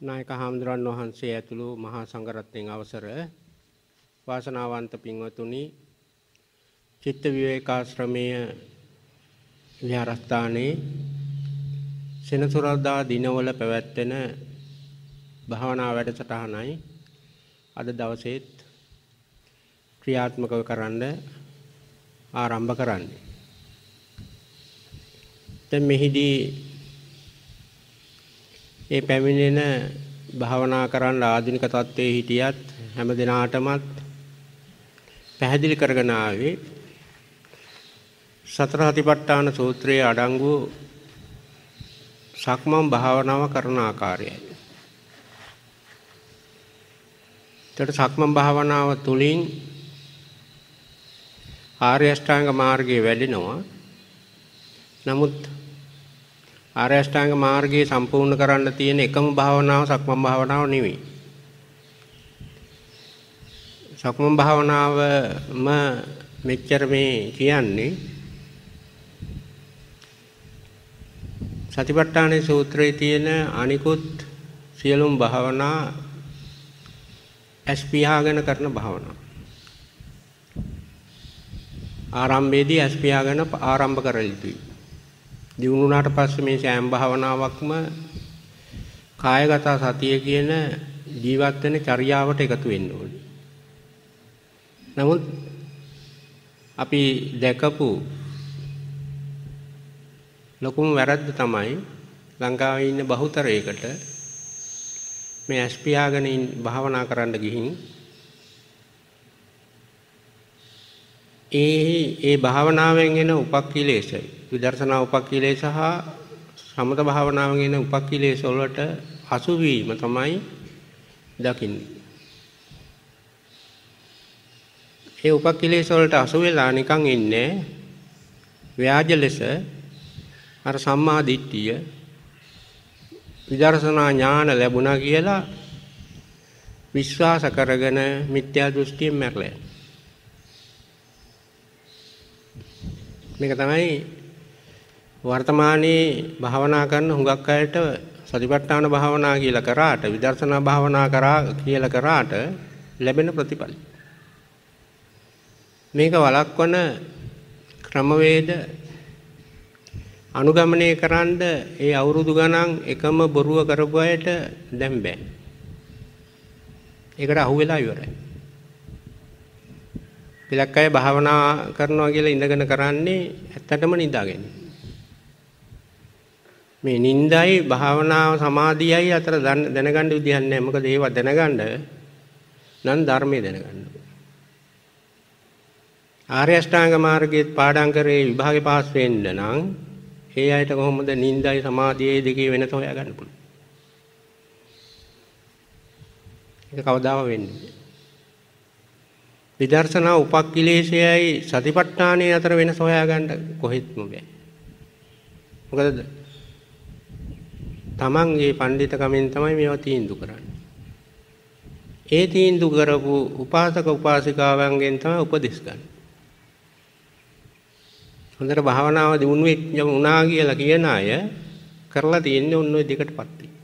නායක හාමුදුරන් වහන්සේ ඇතුළු මහා සංඝරත්නයන් අවසර වාසනාවන්ත පින්වතුනි චිත්ත විවේකාශ්‍රමය විහාරස්ථානයේ සෙනසුරාදා දිනවල පැවැත්වෙන භාවනා වැඩසටහනයි අද දවසේත් ක්‍රියාත්මකව කරන්න ආරම්භ කරන්නේ. දැන් මෙහිදී ඒ පැමිණෙන භාවනා කරන්න ආධුනික தત્ත්වයේ හිටියත් හැම දිනාටමත් පැහැදිලි කරගෙන ආවේ සතර හතිපට්ඨාන සූත්‍රයේ අඩංගු සක්මන් භාවනාව කරන ආකාරයයි. ඒතර සක්මන් භාවනාව තුළින් ආර්ය අෂ්ටාංග මාර්ගයේ වැඩෙනවා. නමුත් ආර්ය අෂ්ටාංග මාර්ගය සම්පූර්ණ කරන්න තියෙන එකම භාවනාව සක්මන් භාවනාව නෙවෙයි. සක්මන් භාවනාවම මෙච්චර මේ කියන්නේ සතිපට්ඨාන සූත්‍රයේ තියෙන අනිකුත් සියලුම භාවනා ඇස් පියාගෙන කරන භාවනාව. ආරම්භයේදී ඇස් පියාගෙන ආරම්භ කරල යුතුයි. දිනුනාට පස්සේ මේ සෑම භාවනාවක්ම කායගත සතිය කියන ජීවත් වෙන චර්යාවට එකතු වෙන්න ඕනේ. නමුත් අපි දැකපු ලොකුම වැරද්ද තමයි ලංකාවේ ඉන්න බහුතරයකට මේ ඇස් පියාගෙන භාවනා කරන්න ගිහින් ඒ ඒ භාවනාවෙන් එන උපක්ඛිලේශයි විදර්ශනා උපක්ඛිලේ සහ සමත භාවනාවෙන් එන උපක්ඛිලේස වලට හසු වීම තමයි දකින්නේ. ඒ උපක්ඛිලේස වලට හසු වෙලා නිකන් ඉන්නේ ව්‍යාජ ලෙස අර සම්මා දිට්ඨිය විදර්ශනා ඥාන ලැබුණා කියලා විශ්වාස කරගෙන මිත්‍යා දෘෂ්ටියෙන් මැරලා මේක තමයි වර්තමානයේ භාවනා කරන හුඟක් අයට සතිපට්ඨාන භාවනා කියලා කරාට විදර්ශනා භාවනා කරා කියලා කරාට ලැබෙන ප්‍රතිඵල මේක වළක්වන ක්‍රමවේද අනුගමනය කරන්න ඒ අවුරුදු ගණන් එකම බොරුව කරපු අයට දැන් බෑ. ඒකට අහු වෙලා ඉවරයි. පිළක් අය භාවනා කරනවා කියලා ඉඳගෙන කරන්නේ ඇත්තටම නිදාගෙන. මේ නින්දයි භාවනාව සමාධියයි අතර දැනගන්න විදිහක් නැහැ. මොකද ඒවා දැනගන්න නම් ධර්මයේ දැනගන්න ආර්ය අෂ්ටාංග මාර්ගයේ පාඩම් කරේ විභාගේ පාස් වෙන්න නම් ඒ අයට කොහොමද නින්දයි සමාධියයි දෙකේ වෙනස හොයාගන්න පුළුවන්? ඒක කවදාම වෙන්නේ විදර්ශනා උපක්ඛිලේශයයි සතිපට්ඨානයේ අතර වෙනස හොයාගන්න කොහෙත්ම බෑ. මොකද තමන්ගේ පණ්ඩිතකමෙන් තමයි මේවා තීන්දු කරන්නේ. ඒ තීන්දු කරපු උපාසක උපාසිකාවන්ගෙන් තමයි උපදෙස් ගන්න. හොඳට භාවනාව දිනුනෙ වුණා කියලා කියන අය කරලා තියෙන්නේ ඔන්න ඔය දෙකටපත් වෙන්නේ.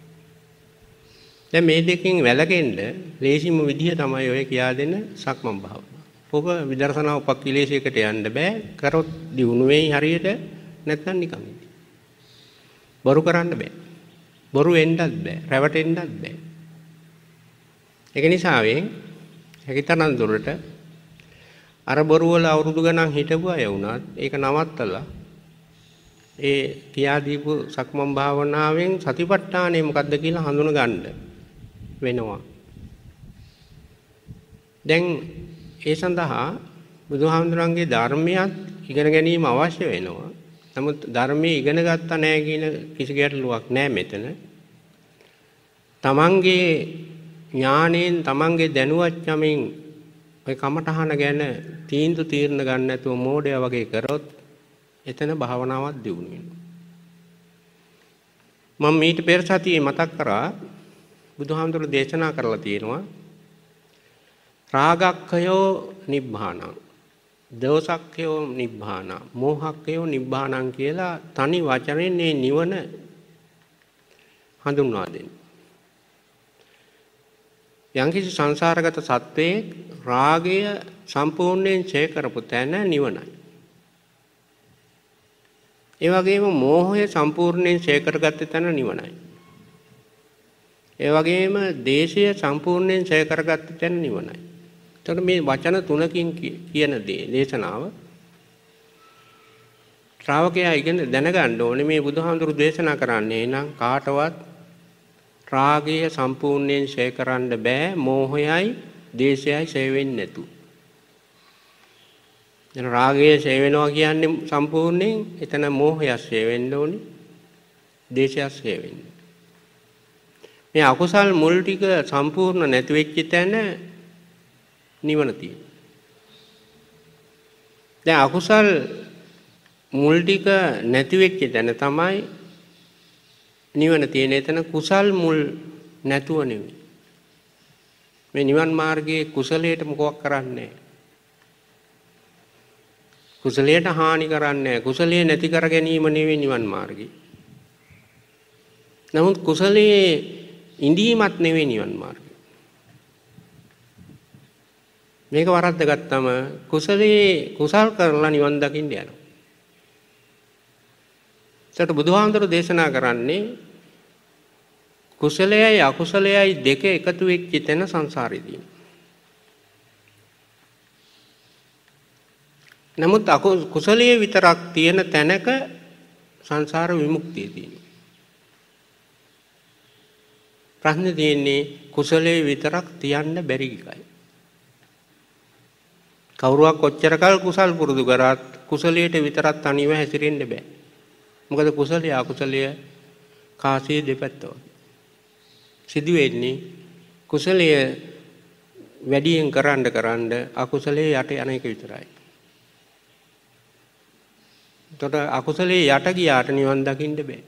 දැන් මේ දෙකෙන් වැළකෙන්න ලේසිම විදිය තමයි ඔය කියා දෙන සක්මන් භාවනාව. ඔබ විදර්ශනා උපක්ලේශයකට යන්න බෑ. කරොත් දිනුනෙයි හරියට නැත්නම් නිකන්. බරු කරන්න බෑ. බොරු වෙන්නත් බෑ, රැවටෙන්නත් බෑ. ඒක නිසාවෙන් හැකිතරම් දුරට අර බොරු වල අවුරුදු ගණන් හිටපු අය වුණත් ඒක නවත්තලා ඒ කියා දීපු සක්මන් භාවනාවෙන් සතිපට්ඨානේ මොකද්ද කියලා හඳුන ගන්න වෙනවා. දැන් ඒ සඳහා බුදුහාමුදුරන්ගේ ධර්මයක් ඉගෙන ගැනීම අවශ්‍ය වෙනවා. නමුත් ධර්මයේ ඉගෙන ගත්තා නැහැ කියන කිසි ගැටලුවක් නැහැ මෙතන. තමන්ගේ ඥාණයෙන් තමන්ගේ දැනුවත් යමින් ඔය කමටහන ගැන තීන්දුව තීරණ ගන්න නැතුව මෝඩය වගේ කරොත් එතන භාවනාවක් දියුණු වෙනවා මම ඊට පෙර සතියේ මතක් කරා බුදුහාමුදුරු දේශනා කරලා තියෙනවා රාගක්ඛයෝ නිබ්බානං දෝසක්ඛයෝ නිබ්බානං මෝහක්ඛයෝ නිබ්බානං කියලා තනි වචනෙන් මේ නිවන හඳුන්වා දෙන්නේ යම්කිසි සංසාරගත සත්වයේ රාගය සම්පූර්ණයෙන් ඡය කරපු තැන නිවනයි. ඒ වගේම මෝහය සම්පූර්ණයෙන් ඡය කරගත්ත තැන නිවනයි. ඒ වගේම දේශය සම්පූර්ණයෙන් ඡය කරගත්ත තැන නිවනයි. එතකොට මේ වචන තුනකින් කියන දේ දේශනාව ශ්‍රාවකයා ඉගෙන දැනගන්න ඕනේ මේ බුදුහාමුදුරු දේශනා කරන්නේ නම් කාටවත් රාගය සම්පූර්ණයෙන් ෂය කරන්න බෑ මෝහයයි දේශයයි ෂය වෙන්නේ නැතු. දැන් රාගය ෂය වෙනවා කියන්නේ සම්පූර්ණයෙන් එතන මෝහය ෂය වෙන්න ඕනේ. දේශය ෂය වෙන්න. මේ අකුසල් මුල් ටික සම්පූර්ණ නැති වෙච්ච තැන නිවන තියෙනවා. දැන් අකුසල් මුල් ටික නැති වෙච්ච තැන තමයි නිවන තියෙන එතන කුසල් මුල් නැතුව නෙවෙයි. මේ නිවන් මාර්ගයේ කුසලයට මොකක් කරන්නේ කුසලයට හානි කරන්නේ කුසලයේ නැති කර ගැනීම නෙවෙයි නිවන් මාර්ගය. නමුත් කුසලයේ ඉඳීමත් නෙවෙයි නිවන් මාර්ගය. මේක වරද්දගත්තම කුසලයේ කුසල් කරලා නිවන් දකින්න යනවා. එතකොට බුදුහාමුදුරු දේශනා කරන්නේ කුසලයයි අකුසලයයි දෙක එකතු වෙච්ච තැන සංසාරෙදී. නමුත් කුසලයේ විතරක් තියෙන තැනක සංසාර විමුක්තිය තියෙනවා. ප්‍රශ්නේ තියෙන්නේ කුසලයේ විතරක් තියන්න බැරි එකයි. කවුරුවක් ඔච්චරකල් කුසල් පුරුදු කරත් කුසලයට විතරක් තනිව හැසිරෙන්න බෑ. මොකද කුසලයේ අකුසලයේ කාසිය දෙපැත්ත වගේ. සිදු වෙන්නේ කුසලයේ වැඩියෙන් කරන්න කරන්න අකුසලයේ යට යන එක විතරයි. එතකොට අකුසලයේ යට ගියාට නිවන් දකින්න බෑ.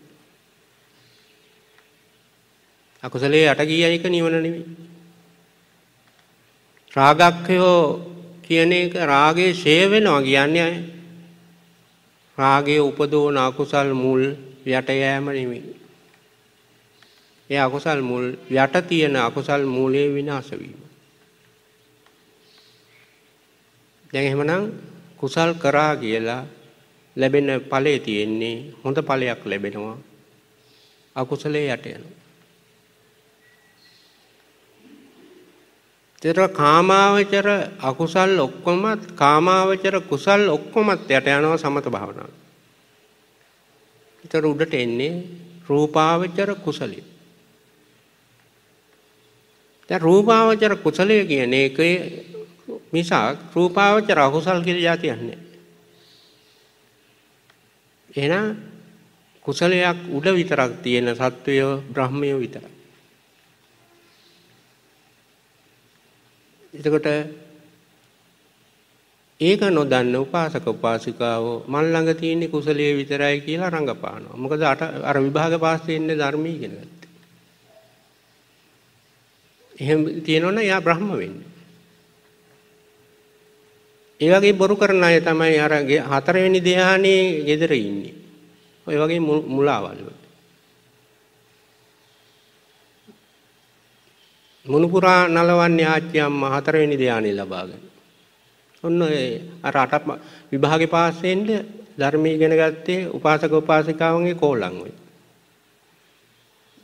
අකුසලයේ යට ගිය එක නිවන නෙවෙයි. රාගක්ඛයෝ කියන එක රාගේ ෂේ වෙනවා කියන්නේ රාගයේ උපදෝන අකුසල් මුල් යට යෑම නෙමෙයි. ඒ අකුසල් මුල් යට තියෙන අකුසල් මූලයේ විනාශ වීම. දැන් එහෙමනම් කුසල් කරා කියලා ලැබෙන ඵලයේ තියෙන්නේ හොඳ ඵලයක් ලැබෙනවා. අකුසලයේ යට යනවා. තෙර කාමාවචර අකුසල් ඔක්කොමත් කාමාවචර කුසල් ඔක්කොමත් යට යනවා සමත භාවනාව. ඊතර උඩට එන්නේ රූපාවචර කුසලය. දැන් රූපාවචර කුසලය කියන එකේ මිසක් රූපාවචර අකුසල් කියලා જાතියක් නැහැ. එහෙනම් කුසලයක් උඩ විතරක් තියෙන සත්වය බ්‍රහ්මය විතරයි. එතකොට ඒක නොදන්න උපාසක උපාසිකාව මන් ළඟ තියෙන කුසලයේ විතරයි කියලා රඟපානවා. මොකද අර විභාග පාස් වෙන්නේ ධර්මී ඉගෙන ගත්තේ. එහෙම තියෙනවනම් එයා බ්‍රහ්ම වෙන්නේ. ඒ වගේ බොරු කරන අය තමයි අර හතරවෙනි ධ්‍යානයේ gedere ඉන්නේ. ඔය වගේ මුලාවල් වල. මුණුපුරා නලවන්නේ ආච්චි අම්මා හතරවෙනි ධානය ලබාගෙන. ඔන්න ඒ අර අට විභාගේ පාස් වෙන්න ධර්මී ඉගෙන ගත්තේ උපාසක උපාසිකාවන්ගේ කෝලම් වෙයි.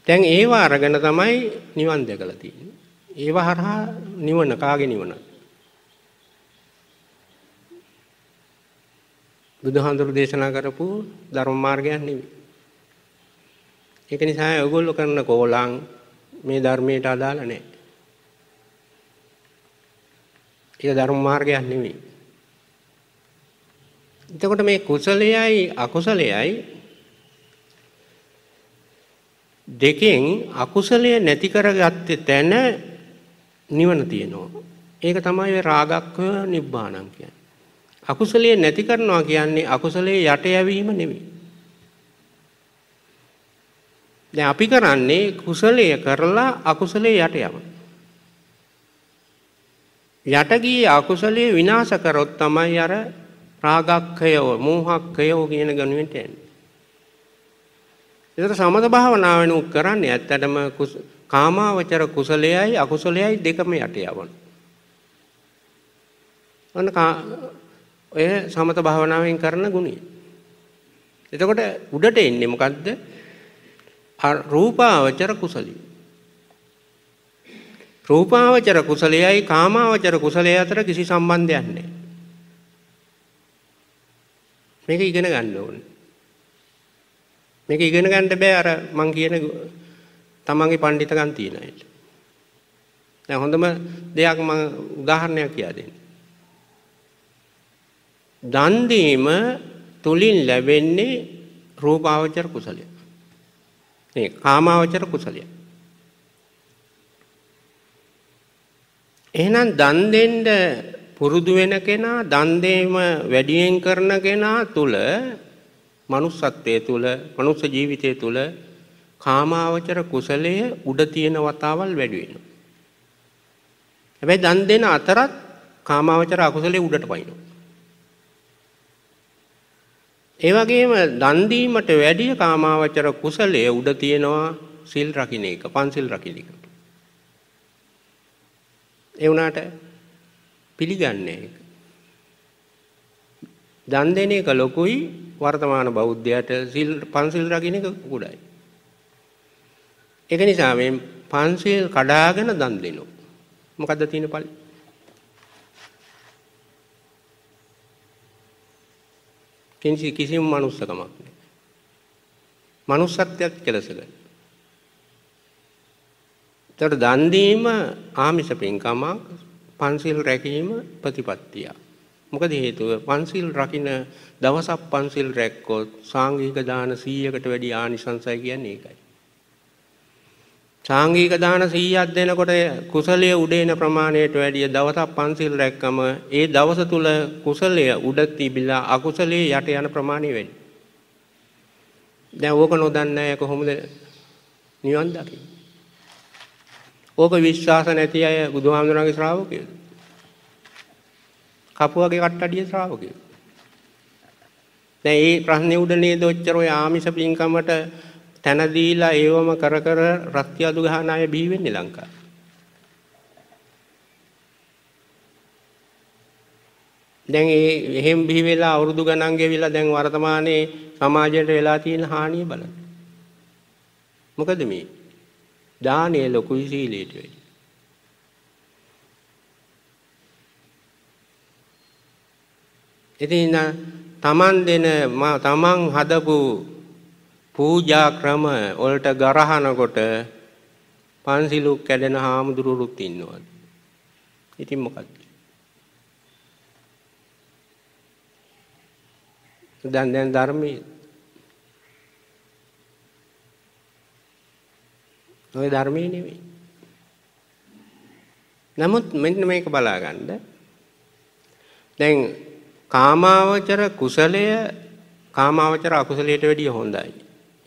දැන් ඒව අරගෙන තමයි නිවන් දැකලා තියෙන්නේ. ඒව හරහා නිවන කාගේ නිවන? බුදුහාඳුරු දේශනා කරපු ධර්ම මාර්ගයක් නෙවෙයි. ඒක නිසා ඔයගොල්ලෝ කරන කෝලම් මේ ධර්මයට අදාළ නැහැ. ඒක ධර්ම මාර්ගයක් නෙවෙයි. එතකොට මේ කුසලයයි අකුසලයයි දෙකෙන් අකුසලය නැති කරගත්තේ තැන නිවන තියෙනවා. ඒක තමයි ඔය රාගක්ඛ නිබ්බාණං කියන්නේ. අකුසලයේ නැති කරනවා කියන්නේ අකුසලයේ යට යැවීම නෙවෙයි. දැන් අපි කරන්නේ කුසලය කරලා අකුසලයේ යට යම. යට ගියේ අකුසලයේ විනාශ කරොත් තමයි අර රාගක්ඛයෝ මෝහක්ඛයෝ කියන ගණුවෙන්ට එන්නේ. ඒතර සමත භාවනාවෙන් උත් කරන්නේ ඇත්තටම කාමාවචර කුසලයයි අකුසලයයි දෙකම යට යවන. අන්න ඔය සමත භාවනාවෙන් කරන ගුණය. එතකොට උඩට එන්නේ මොකද්ද? රූපාවචර කුසලී. රූපාවචර කුසලයයි කාමාවචර කුසලය අතර කිසි සම්බන්ධයක් නැහැ. මේක ඉගෙන ගන්න ඕනේ. මේක ඉගෙන ගන්න බෑ අර මං කියන තමන්ගේ පඬිතකම් තියන අය. දැන් හොඳම දෙයක් මම උදාහරණයක් කියා දෙන්න. දන් දීම තුලින් ලැබෙන්නේ රූපාවචර කුසලය. මේ කාමාවචර කුසලය. එහෙනම් දන් දෙන්න පුරුදු වෙන කෙනා දන් දෙීම වැඩියෙන් කරන කෙනා තුල manussත්වයේ තුල මනුස්ස ජීවිතයේ තුල කාමාවචර කුසලය උඩ තියෙන වතාවල් වැඩි වෙනවා. හැබැයි දන් දෙන අතරත් කාමාවචර අකුසලයේ උඩට පයින්නවා. ඒ වගේම දන් දීමට වැඩි කාමාවචර කුසලයේ උඩ තියෙනවා සිල් රකින්න එක, පන්සිල් රකින්න එක. ඒ වුණාට පිළිගන්නේ ඒක. දන් දෙන එක ලොකුයි වර්තමාන බෞද්ධයාට සිල් පන්සිල් රකින්න එක කුඩායි. ඒක නිසා මේ පන්සිල් කඩාගෙන දන් දෙනවා. මොකද්ද තියෙන පළේ? පින්සි කිසිම මනුස්සකමක් නැහැ. මනුස්සත්වයක් කෙලසක. ඒතර දන් දීම ආමිෂ පින්කම පන්සිල් රැකීම ප්‍රතිපත්තිය. මොකද හේතුව පන්සිල් රකින දවසක් පන්සිල් රැක්කොත් සාංගික දාන 100කට වැඩි ආනිසංසයි කියන්නේ ඒකයි. සාංගික දාන 100ක් දෙනකොට කුසලයේ උඩේන ප්‍රමාණයට වැඩිය දවසක් පන්සිල් රැක්කම ඒ දවස තුල කුසලය උඩ තිබිලා අකුසලයේ යට යන ප්‍රමාණය වැඩි. දැන් ඕක නොදන්නේ අය කොහොමද නිවන් දකින්නේ? ඕක විශ්වාස නැති අය බුදුහාමුදුරන්ගේ ශ්‍රාවකයෝ. කපුවගේ කට්ටඩිය ශ්‍රාවකයෝ. දැන් මේ ප්‍රශ්නේ උඩ නේද ඔච්චර ඔය ආමිෂ පින්කමට තන දීලා ඒවම කර කර රත්ති අඩු ගහන අය බිහි වෙන්නේ ලංකාවේ. දැන් ඒ එහෙම් බිහි වෙලා අවුරුදු ගණන් ගෙවිලා දැන් වර්තමානයේ සමාජයට වෙලා තියෙන හානිය බලන්න. මොකද මේ? දානේ ලොකුයි සීලයට වෙයි. ඉතින් තමන් දෙන තමන් හදපු පූජා ක්‍රම වලට ගරහනකොට පන්සිලු කැඩෙන හාමුදුරුවරුත් ඉන්නවද? ඉතින් මොකක්ද? දැන් දැන් ධර්මයේ ඔය ධර්මයේ නෙවෙයි. නමුත් මෙන්න මේක බලාගන්න. දැන් කාමාවචර කුසලය කාමාවචර අකුසලයට වැඩිය හොඳයි.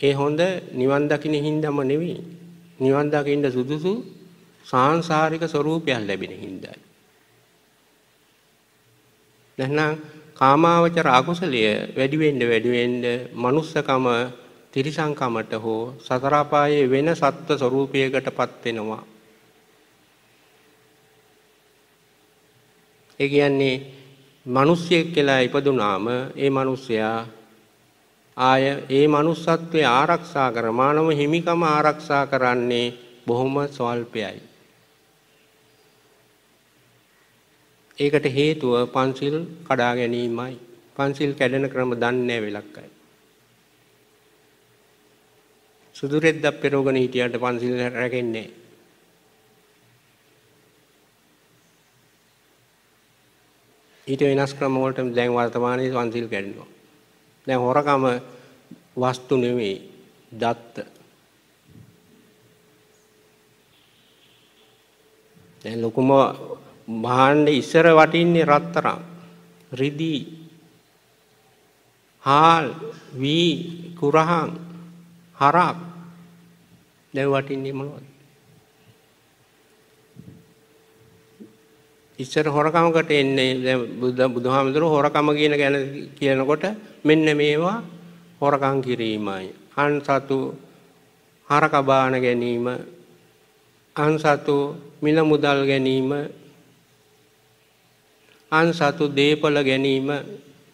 ඒ හොඳ නිවන් දකින්න හින්දාම නෙවෙයි. නිවන් දකින්න සුදුසු සාංශාරික ස්වરૂපයක් ලැබෙන හින්දායි. නැත්නම් කාමාවචර අකුසලය වැඩි වෙන්න වැඩි වෙන්න manussකම තිරිසංකමට හෝ සතර පායේ වෙන සත්ත්ව ස්වરૂපයකටපත් වෙනවා. ඒ කියන්නේ මිනිස්සෙක් කියලා ඉපදුනාම ඒ මිනිස්සයා ආය ඒ manussත්වේ ආරක්ෂා කර මානව හිමිකම ආරක්ෂා කරන්නේ බොහොම සල්පයයි. ඒකට හේතුව පන්සිල් කඩා ගැනීමයි. පන්සිල් කැඩෙන ක්‍රම දන්නේ වෙලක්කයි. සුදුරෙද්ද පෙරෝගණ හිටියට පන්සිල් රැකෙන්නේ ඊට වෙනස් ක්‍රම වලට දැන් වර්තමානයේ පන්සිල් කැඩෙනවා. දැන් හොරකම වස්තු නෙවෙයි දත්ත. දැන් ලොකුම මහාණ්ඩේ ඉස්සර වටින්නේ රත්තරන්. රිදී හාල් වී කුරහන් හරක් දැන් වටින්නේ මොනවද? ඉස්සර හොරකමකට එන්නේ දැන් බුදුහාමුදුරුවෝ හොරකම කියන ගැන කියනකොට මෙන්න මේවා හොරකම් කිරීමයි. අන්සතු හරක බාන ගැනීම අන්සතු මිල මුදල් ගැනීම අන්සතු දීපල ගැනීම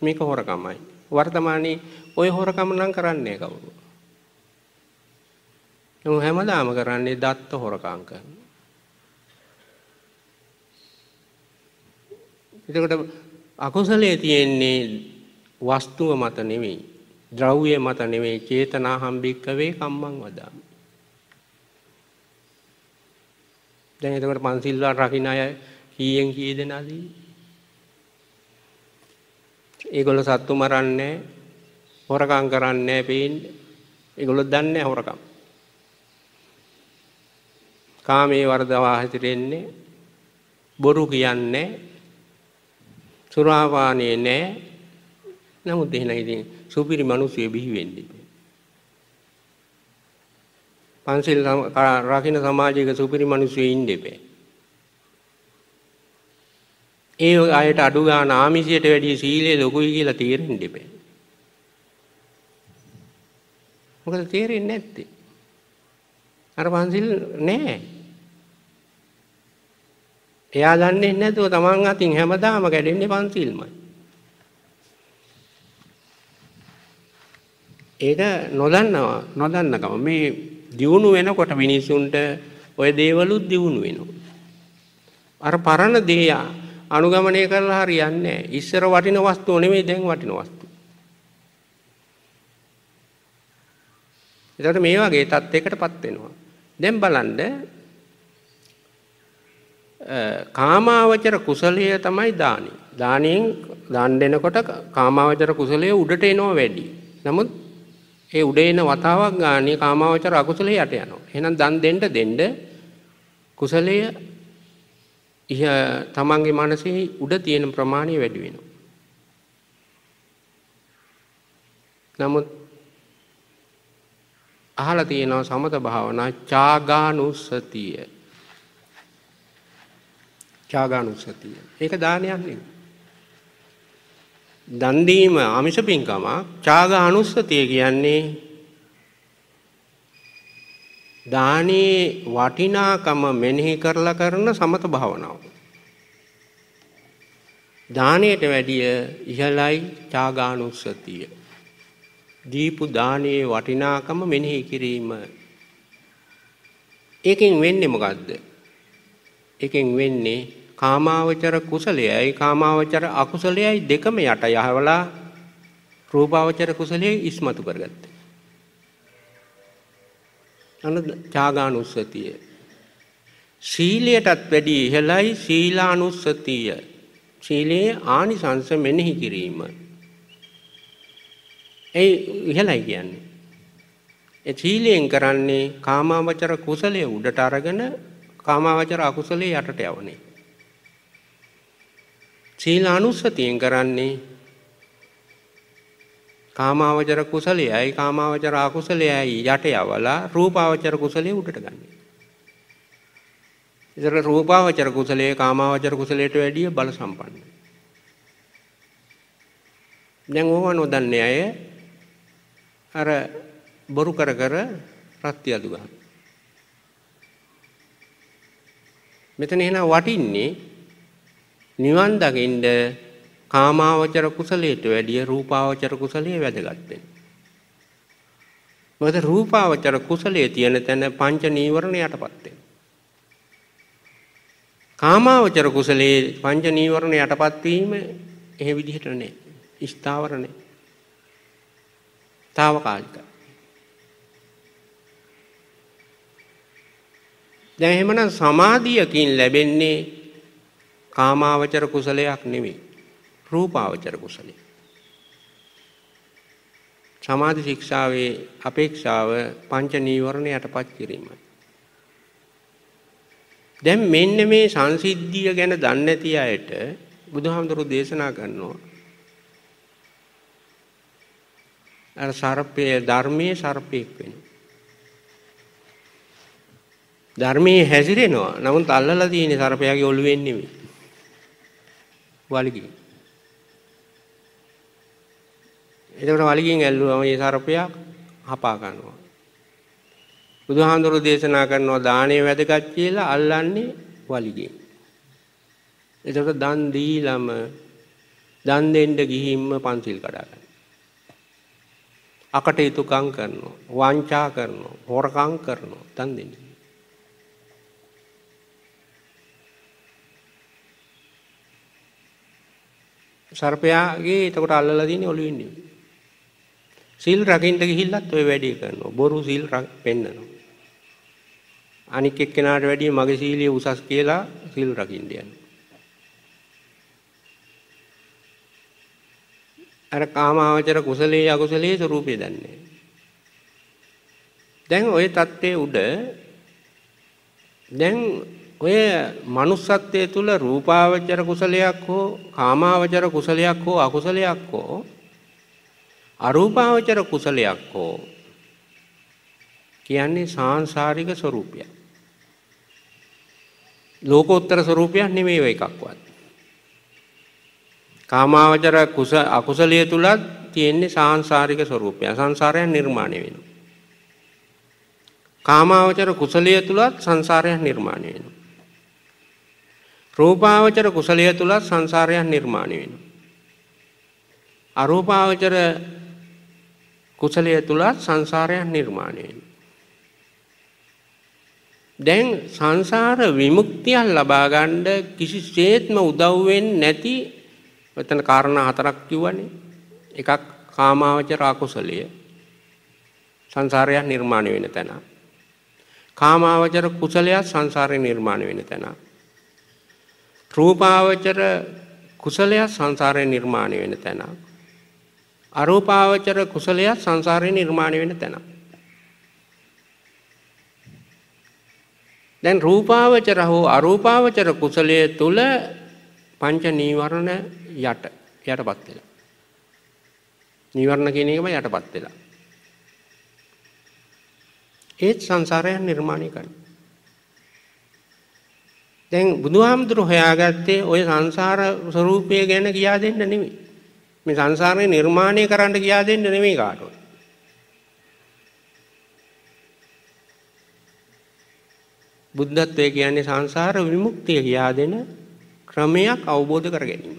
මේක හොරකමයි. වර්තමානයේ ওই හොරකම නම් කරන්නේ කවුරු? හැමදාම කරන්නේ දත්ත හොරකම් කරනවා. එතකොට අකුසලයේ තියෙන්නේ වස්තුව මත නෙවෙයි ද්‍රව්‍ය මත නෙවෙයි චේතනා හම්බික්කවේ කම්මං වදාමි. දැන් එතකොට පන්සිල්වා රකින්න අය කීයෙන් කී දෙනාද? ඒගොල්ලෝ සත්තු මරන්නේ හොරකම් කරන්නේ පේන්නේ. ඒගොල්ලෝ දන්නේ හොරකම්. කාමයේ වර්ධවා හිතෙන්නේ බොරු කියන්නේ සුරාපානය නෑ නමුත් එහෙන ඉතින් සුපිරි මනුස්සය බිහි වෙන්න ඉතින්. පන්සිල් රකින්න සමාජයක සුපිරි මිනිස්සු ඉන්න එපේ. ඒ අයට අඩු ගන්න ආමිෂයට වැඩිය සීලය ලොකුයි කියලා තේරෙන්න එපේ. මොකද තේරෙන්නේ නැත්තේ. අර පන්සිල් නෑ. එයා දන්නේ නැතුව තමන් අතින් හැමදාම කැඩෙන්නේ පන්සිල්මයි. ඒක නොදන්නවා නොදන්නකම මේ දියුණු වෙනකොට මිනිසුන්ට ওই දේවලුත් දියුණු වෙනවා. අර පරණ දේ අනුගමනය කරලා හරියන්නේ නැහැ. ඉස්සර වටින වස්තුව නෙමෙයි දැන් වටින වස්තු. එතකොට මේ වගේ තත්යකටපත් වෙනවා. දැන් බලන්න කාමාවචර කුසලය තමයි දානි. දානයෙන් දන් දෙනකොට කාමාවචර කුසලය උඩට එනවා වැඩි. නමුත් ඒ උඩ එන වතාවක් ගානේ කාමාවචර අකුසලයේ යට යනවා. එහෙනම් දන් දෙන්න දෙන්න කුසලය ඉහ තමන්ගේ මනසේ උඩ තියෙන ප්‍රමාණය වැඩි වෙනවා. නමුත් අහලා තියෙනවා සමත භාවනා චාගානුස්සතිය චාගානුස්සතිය. ඒක දානයක් නෙවෙයි. දන් දීම ආමිෂ පින්කම චාගානුස්සතිය කියන්නේ දානේ වටිනාකම මෙනෙහි කරලා කරන සමත භාවනාව. දානයට වැඩිය ඉහළයි චාගානුස්සතිය. දීපු දානයේ වටිනාකම මෙනෙහි කිරීම. ඒකෙන් වෙන්නේ මොකද්ද? එකෙන් වෙන්නේ කාමාවචර කුසලයයි කාමාවචර අකුසලයයි දෙකම යට යහවලා රූපාවචර කුසලයේ ඉස්මතු කරගත්තේ. අන ත්‍යාගානුස්සතිය. සීලයටත් වැඩි ඉහළයි සීලානුස්සතිය. සීලයේ ආනිසංස මෙනෙහි කිරීම. ඒ ඉහළයි කියන්නේ. ඒ සීලයෙන් කරන්නේ කාමාවචර කුසලයේ උඩට අරගෙන කාමාවචර අකුසලයේ යටට යවන්නේ. සීලානුස්සතියෙන් කරන්නේ කාමාවචර කුසලයයි කාමාවචර අකුසලයයි යට යවලා රූපාවචර කුසලයේ උඩට ගන්න. ඉතර රූපාවචර කුසලයේ කාමාවචර කුසලයට වැඩිය බල සම්පන්නයි. දැන් ඕවා නොදන්නේ අය අර බොරු කර කර ප්‍රත්‍ය අදු ගන්න. මෙතන එහෙනම් වටින්නේ නිවන් දකින්න කාමාවචර කුසලයට වැඩිය රූපාවචර කුසලයේ වැදගත් වෙනවා. මොකද රූපාවචර කුසලයේ තියෙන තැන පංච නීවරණ යටපත් වෙනවා. කාමාවචර කුසලයේ පංච නීවරණ යටපත් වීම එහෙ විදිහට නෑ. ස්ථාවර නෑ. తాවකාලිකයි. දැන් එහෙමනම් සමාධියකින් ලැබෙන්නේ කාමාවචර කුසලයක් නෙවෙයි. රූපාවචර කුසලය. සමාධි ශික්ෂාවේ අපේක්ෂාව පංච නීවරණ යටපත් කිරීමයි. දැන් මෙන්න මේ සංසිද්ධිය ගැන දන්නේ නැති අයට බුදුහාමුදුරු දේශනා කරනවා අර සර්පය ධර්මයේ සර්පයෙක් වෙනවා. ධර්මයේ හැසිරෙනවා. නමුත් අල්ලලා තියෙන සර්පයාගේ ඔළුවෙන් නෙමෙයි. වලිගින්. එතකොට වලිගින් ඇල්ලුවම ඒ සර්පයා හපා ගන්නවා. බුදුහාඳුරු දේශනා කරනවා දානේ වැදගත් කියලා අල්ලන්නේ වලිගින්. එතකොට දන් දීලම දන් දෙන්න ගිහින්ම පන්සිල් කඩා ගන්න. අකටයුතුකම් කරනවා, වංචා කරනවා, හොරකම් කරනවා, දන් දෙන්නේ. සර්පයාගේ එතකොට අල්ලලා තියෙන්නේ ඔළුවෙන් නෙවෙයි. සීල් රකින්න ගිහිල්ලත් ওই වැඩේ කරනවා. බොරු සීල් පෙන්නනවා. අනික් එක්කෙනාට වැඩිය මගේ සීලිය උසස් කියලා සීල් රකින්න යනවා. අර කාමාවචර කුසලයේ අකුසලයේ ස්වરૂපය දන්නේ. දැන් ওই தත්ත්වයේ උඩ දැන් ඔය manussත්වයේ තුල රූපාවචර කුසලයක් හෝ කාමාවචර කුසලයක් හෝ අකුසලයක් හෝ අරූපාවචර කුසලයක් හෝ කියන්නේ සාංශාරික ස්වરૂපයක්. ලෝකෝත්තර ස්වરૂපයක් නෙමෙයි ඔය එකක්වත්. කාමාවචර කුස අකුසලයේ තුලත් තියෙන්නේ සාංශාරික ස්වરૂපය. සංසාරයන් නිර්මාණය වෙනවා. කාමාවචර කුසලයේ තුලත් සංසාරයන් නිර්මාණය වෙනවා. රූපාවචර කුසලය තුලත් සංසාරයක් නිර්මාණය වෙනවා. අරූපාවචර කුසලය තුලත් සංසාරයක් නිර්මාණය වෙනවා. දැන් සංසාර විමුක්තිය ලබා ගන්න කිසිසේත්ම උදව් වෙන්නේ නැති මෙතන කාරණා හතරක් කිව්වනේ. එකක් කාමාවචර අකුසලය සංසාරයක් නිර්මාණය වෙන තැන. කාමාවචර කුසලයක් සංසාරේ නිර්මාණය වෙන තැනක්. රූපාවචර කුසලයක් සංසාරය නිර්මාණය වෙන තැන. අරූපාවචර කුසලයක් සංසාරය නිර්මාණය වෙන තැන. දැන් රූපාවචර හෝ අරූපාවචර කුසලය තුළ පංච නීවරණ යට යටපත් වෙලා. නීවරණ කියන එකම යටපත් වෙලා. ඒත් සංසාරයන් නිර්මාණය කරන. දැන් බුදුහාමුදුරු හොයාගත්තේ ওই සංසාර ස්වરૂපය ගැන කියා දෙන්න නෙමෙයි. මේ සංසාරේ නිර්මාණය කරන්න කියා දෙන්න නෙමෙයි කාටවත්. බුද්ධත්වය කියන්නේ සංසාර විමුක්තිය කියා දෙන ක්‍රමයක් අවබෝධ කර ගැනීම.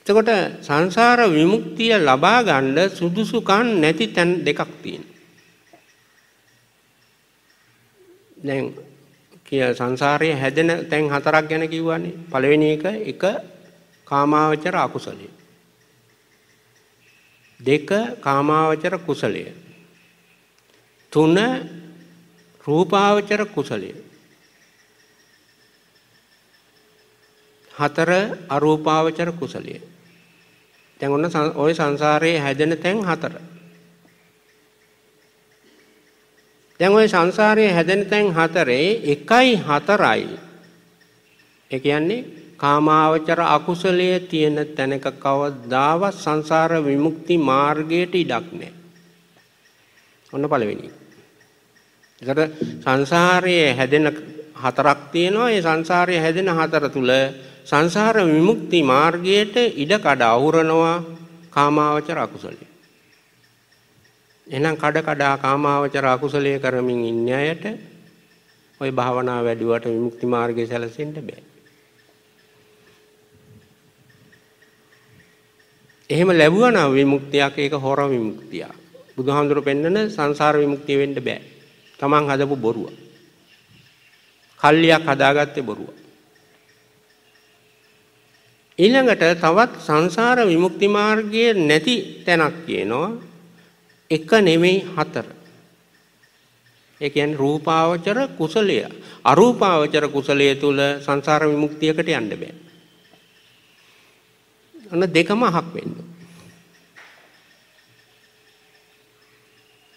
එතකොට සංසාර විමුක්තිය ලබා ගන්න සුදුසුකම් නැති තැන් දෙකක් තියෙනවා. දැන් කිය සංසාරය හැදෙන තැන් හතරක් ගැන කිව්වන්නේ පළවෙනි එක එක කාමාවචර අකුසලය දෙක කාමාවචර කුසලය තුන රූපාවචර කුසලය හතර අරූපාවචර කුසලය දැන් ඔන්න ඔය සංසාරයේ හැදෙන තැන් හතර දැන් ওই සංසාරයේ හැදෙන තැන් හතරේ එකයි හතරයි. ඒ කියන්නේ කාමාවචර අකුසලයේ තියෙන තැනක කවදාවත් සංසාර විමුක්ති මාර්ගයට ඉඩක් නැහැ. ඔන්න පළවෙනි. ඒකට සංසාරයේ හැදෙන හතරක් තියෙනවා. ඒ සංසාරයේ හැදෙන හතර තුල සංසාර විමුක්ති මාර්ගයට ඉඩ කඩ අවුරනවා කාමාවචර අකුසලයේ. එහෙනම් කඩ කඩා කාමාවචර අකුසලයේ කරමින් ඉන්න අයට ওই භාවනා වැඩිවට විමුක්ති මාර්ගය සැලසෙන්න බෑ. එහෙම ලැබුවා නම් විමුක්තියක් ඒක හොර විමුක්තියක්. බුදුහාමුදුරු පෙන්නන සංසාර විමුක්තිය වෙන්න බෑ. Taman හදපු බොරුව. කල්ලියක් හදාගත්තේ බොරුව. ඊළඟට තවත් සංසාර විමුක්ති මාර්ගයේ නැති තැනක් කියනවා එක නෙමෙයි හතර. ඒ කියන්නේ රූපාවචර කුසලය අරූපාවචර කුසලය තුල සංසාර විමුක්තියකට යන්න බෑ. අන්න දෙකම අහක් වෙන්න.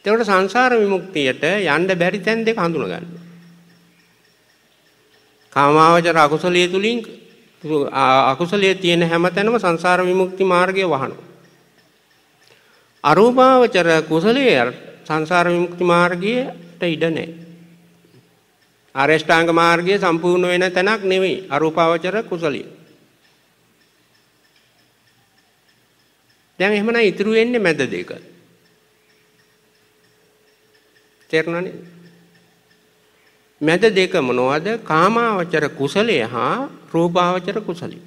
ඒකට සංසාර විමුක්තියට යන්න බැරි තැන් දෙක හඳුනා ගන්න. කාමාවචර අකුසලයේ තුලින් අකුසලයේ තියෙන හැම තැනම සංසාර විමුක්ති මාර්ගය වහනවා. අරූපාවචර කුසලයේ සංසාර විමුක්ති මාර්ගයට ඉඩ නැහැ. ආරේෂ්ඨාංග මාර්ගය සම්පූර්ණ වෙන තැනක් නෙවෙයි අරූපාවචර කුසලිය. දැන් එහෙමනම් ඉතුරු වෙන්නේ මැද දෙක. තේරුණානේ? මැද දෙක මොනවද? කාමාවචර කුසලය හා රූපාවචර කුසලය.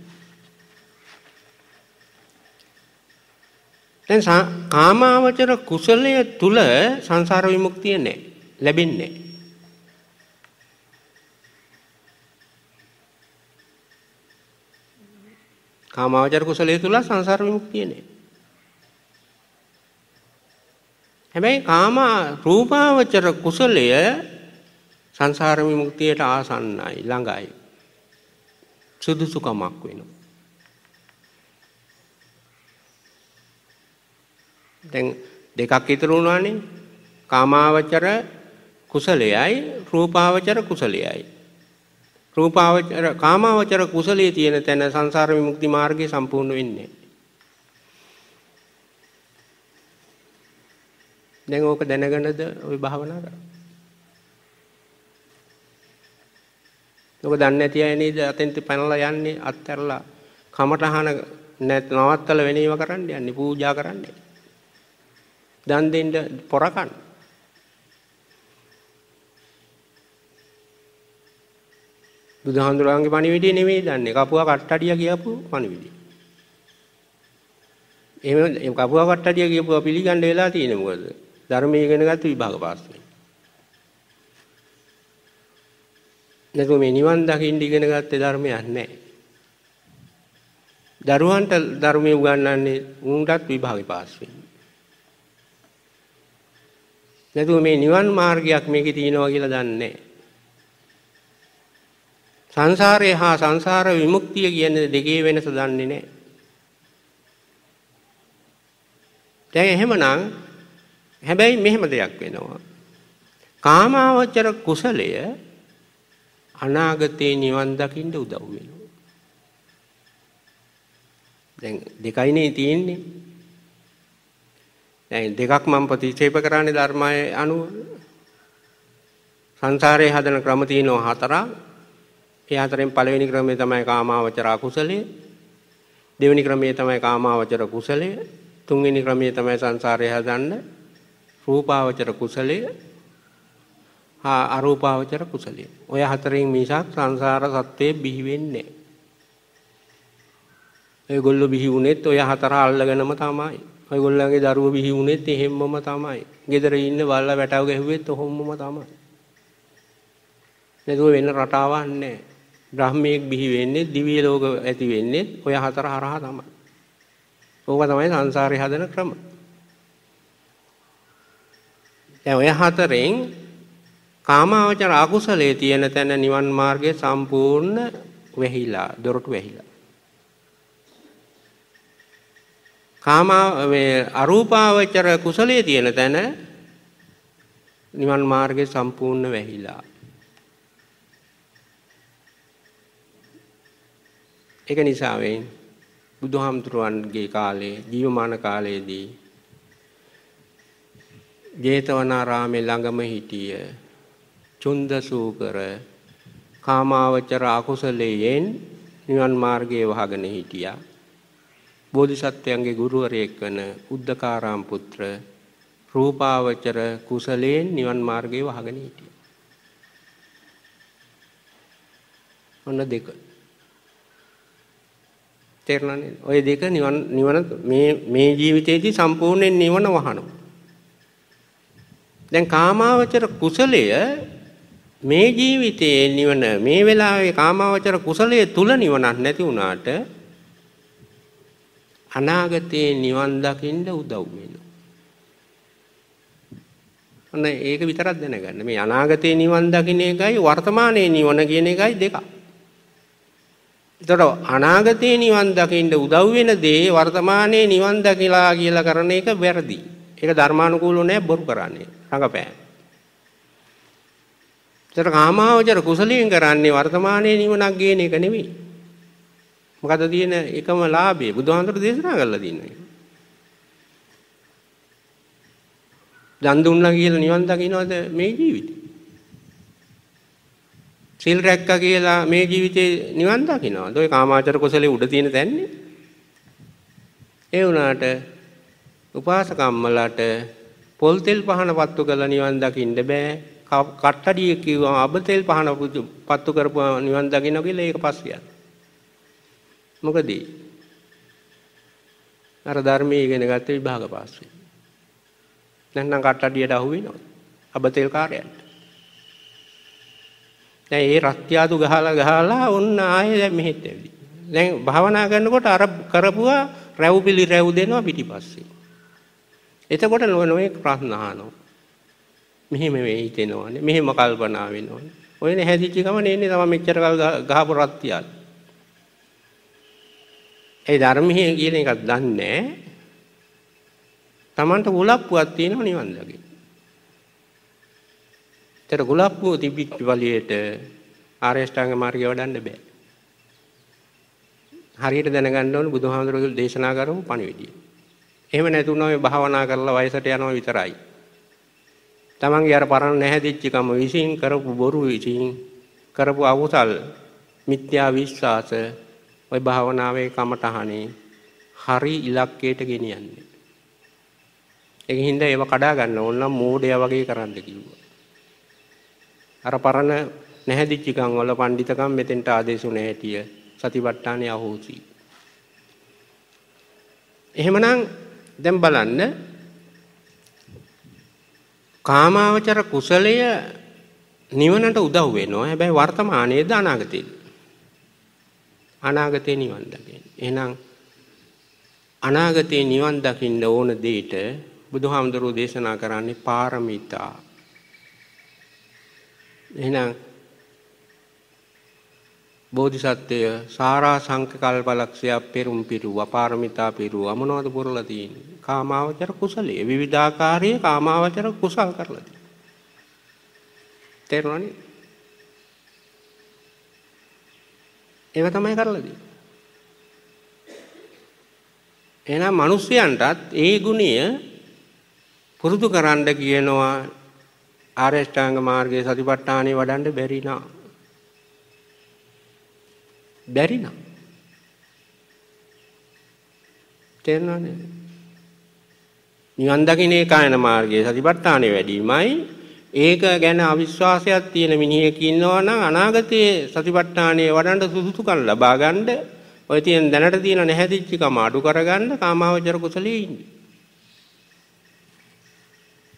දැන් කාමාවචර කුසලය තුල සංසාර විමුක්තිය නැහැ. ලැබෙන්නේ කාමාවචර කුසලය තුල සංසාර විමුක්තිය නැහැ. හැබැයි කාමා රූපාවචර කුසලය සංසාර විමුක්තියට ආසන්නයි ළඟයි. සුදුසුකමක් වෙනවා. දැන් දෙකක් ඉතුරු වුණානේ. කාමාවචර කුසලයයි රූපාවචර කුසලයයි. රූපාවචර කාමාවචර කුසලයේ තියෙන තැන සංසාර විමුක්ති මාර්ගය සම්පූර්ණ වෙන්නේ. දැන් ඕක දැනගෙනද ওই භාවනාව කරන්නේ? ඔබ දන්නේ නැති අය නේද අතෙන්ට පැනලා යන්නේ අත්හැරලා කමටහන නැත් නවත්තල වෙනේම කරන්න යන්නේ පූජා කරන්නේ. දන් දෙන්න පොරකන්න. බුදුහාඳුරාගේ පණිවිඩය නෙමෙයි දන්නේ. කපුවා කට්ටඩිය කියපු පණිවිඩය. එහෙම කපුවා කට්ටඩිය කියපුවා පිළිගන්න වෙලා තියෙන්නේ මොකද? ධර්මයේ ඉගෙනගත් විභාග පාස් වෙන්නේ. නැතු මේ නිවන් දකින්න ඉගෙන ගත්තේ ධර්මයක් නැහැ. දරුවන්ට ධර්මයේ උගන්වන්නේ උන්ටත් විභාගේ පාස් වෙන්න. නැතුව මේ නිවන් මාර්ගයක් මේකේ තියෙනවා කියලා දන්නේ සංසාරය හා සංසාර විමුක්තිය කියන දෙකේ වෙනස දන්නේ නැහැ. දැන් එහෙමනම් හැබැයි මෙහෙම දෙයක් වෙනවා. කාමාවචර කුසලය අනාගතේ නිවන් දකින්න උදව් වෙනවා. දැන් දෙකයිනේ තියෙන්නේ. දැන් දෙකක් මම ප්‍රතික්ෂේප කරන්නේ ධර්මයේ අනුව සංසාරේ හදන ක්‍රම තියෙනවා හතරක්. ඒ හතරෙන් පළවෙනි ක්‍රමය තමයි කාමාවචර අකුසලය. දෙවෙනි ක්‍රමය තමයි කාමාවචර කුසලය. තුන්වෙනි ක්‍රමය තමයි සංසාරේ හදන්න රූපාවචර කුසලය. හා අරූපාවචර කුසලය. ඔය හතරෙන් මිසක් සංසාර සත්‍යයේ බිහි වෙන්නේ නැහැ. ඒගොල්ලෝ බිහි වුණෙත් ඔය හතර අල්ලගෙනම තමයි. ඔයගොල්ලන්ගේ දරුවෝ බිහි වුණෙත් එහෙම්මම තමයි. ගෙදර ඉන්න බල්ලා වැටව ගැහුවෙත් ඔහොමම තමයි. නැතුව වෙන රටාවක් නැහැ. බ්‍රහ්මීෙක් බිහි වෙන්නේ දිව්‍ය ලෝක ඇති වෙන්නේ ඔය හතර හරහා තමයි. ඕක තමයි සංසාරේ හදන ක්‍රම. දැන් ඔය හතරෙන් කාමාවචර අකුසලයේ තියෙන තැන නිවන් මාර්ගය සම්පූර්ණ වෙහිලා දොරටු වෙහිලා කාමා මේ අරූපාවචර කුසලයේ තියෙන තැන නිවන් මාර්ගය සම්පූර්ණ වෙහිලා. ඒක නිසා වෙයි බුදුහාමුදුරුවන්ගේ කාලේ ජීවමාන කාලයේදී ජේතවනාරාමේ ළඟම හිටිය චුන්දසූකර කාමාවචර අකුසලයෙන් නිවන් මාර්ගයේ වහගෙන හිටියා. බෝධිසත්වයන්ගේ ගුරුවරයෙක් වන උද්දකාරාම් පුත්‍ර රූපාවචර කුසලයෙන් නිවන් මාර්ගයේ වහගෙන හිටියා. ඔන්න දෙක. තේරුණානේ? ওই දෙක නිවන නිවන මේ මේ ජීවිතේදී සම්පූර්ණයෙන් නිවන වහනවා. දැන් කාමාවචර කුසලය මේ ජීවිතයේ නිවන මේ වෙලාවේ කාමාවචර කුසලයේ තුල නිවනක් නැති වුණාට අනාගතයේ නිවන් දකින්න උදව් වෙනවා. ඔන්න ඒක විතරක් දැනගන්න. මේ අනාගතයේ නිවන් දකින්න එකයි වර්තමානයේ නිවන කියන එකයි දෙක. එතකොට අනාගතයේ නිවන් දකින්න උදව් වෙන දේ වර්තමානයේ නිවන් දකිලා කියලා කරන එක වැරදි. ඒක ධර්මානුකූලව නෑ බොරු කරන්නේ. රඟපෑම. එතකොට කාමාවචර කුසලයෙන් කරන්නේ වර්තමානයේ නිවනක් ගේන එක නෙවෙයි. මොකද තියෙන එකම ලාභය බුදුහාමුදුරු දේශනා කරලා තියෙනවා. දන් දුන්නා කියලා නිවන් දකින්නවද මේ ජීවිතේ? සිල් රැක්කා කියලා මේ ජීවිතේ නිවන් දකින්නවද? ඔය කාමාචර කුසලයේ උඩ තියෙන තැන්නේ. ඒ වුණාට උපාසකම්මලට පොල් තෙල් පහන පත්තු කරලා නිවන් දකින්න බෑ. කට්ටඩිය කිව්වම අබ තෙල් පහන පත්තු කරපුවා නිවන් දකින්න කියලා ඒක පස්සියක්. මොකද අර ධර්මයේ ඉගෙන ගත්ත විභාග පාස් වෙන. නැත්නම් කට්ටඩියට අහු වෙනවා. අබතෙල් කාර්යයන්ට. දැන් ඒ රත්යාදු ගහලා ගහලා ඔන්න ආයේ දැන් මෙහෙත් ඇවිදි. දැන් භාවනා කරනකොට අර කරපුවා රැව්පිලි රැව් දෙනවා පිටිපස්සේ. එතකොට නොනේ ප්‍රශ්න අහනවා. මෙහෙම මේ හිතෙනවානේ. මෙහෙම කල්පනා වෙනවානේ. ඔයනේ හැදිච්ච ගමනේ එන්නේ තමයි මෙච්චර කල් ගහපු රත්යාදු. ඒ ධර්මයේ කියන එකක් දන්නේ නැහැ. Tamanට ගුලප්පුවක් තියෙනව නිවන් දකින්න. ඒතර ගුලප්පුව තිබිච්ච වලියට ආරේෂ්ඨාංග මාර්ගය වඩන්න බෑ. හරියට දැනගන්න ඕනේ බුදුහාමුදුරුවෝ දේශනා කරපු පණිවිඩය. එහෙම නැතුණා මේ භාවනා කරලා වයසට යනවා විතරයි. තමන්ගේ අර පරණ නැහැදිච්ච කම විසින් කරපු බොරු විසින් කරපු අවසල් මිත්‍යා විශ්වාස ওই භාවනාවේ කමටහනේ හරි ඉලක්කයට ගෙනියන්නේ. ඒක හින්දා ඒව කඩා ගන්න ඕන නම් මෝඩයා වගේ කරන්න කිව්වා. අර පරණ නැහැදිච්චිකම් වල පඬිතකම් මෙතෙන්ට ආදේශුනේ හැටිය සතිපට්ඨානේ අහෝසි. එහෙමනම් දැන් බලන්න කාමාවචර කුසලය නිවනට උදව් වෙනවා. හැබැයි වර්තමානයේද අනාගතයේද? අනාගතේ නිවන් දකින්න. එහෙනම් අනාගතේ නිවන් දකින්න ඕන දෙයට බුදුහාමුදුරුවෝ දේශනා කරන්නේ පාරමිතා. එහෙනම් බෝධිසත්වය සාරා සංකල්පලක්ෂය පෙරුම් පිරුවා පාරමිතා පිරුවා මොනවද පුරලා තියෙන්නේ? කාමාවචර කුසලයේ විවිධාකාරයේ කාමාවචර කුසල් කරලා තියෙනවා. තේරුණානේ? ඒව තමයි කරලා දෙන්නේ. එහෙනම් මිනිස්යන්ටත් ඒ ගුණය පුරුදු කරන්න කියනවා ආරේෂ්ඨාංග මාර්ගයේ සතිපට්ඨානෙ වඩන්න බැරි නා. බැරි නා. තේරෙනවද? නිවන් දකින්නේ කායන මාර්ගයේ සතිපට්ඨානෙ වැඩිමයි ඒක ගැන අවිශ්වාසයක් තියෙන මිනිහෙක් ඉන්නවා නම් අනාගතයේ සතිපට්ඨානයේ වඩන්න සුසුසුකම් ලබා ගන්න ඔය තියෙන දැනට තියෙන නැහැදිච්ච කම අඩු කරගන්න කාමාවචර කුසලයේ ඉන්නේ.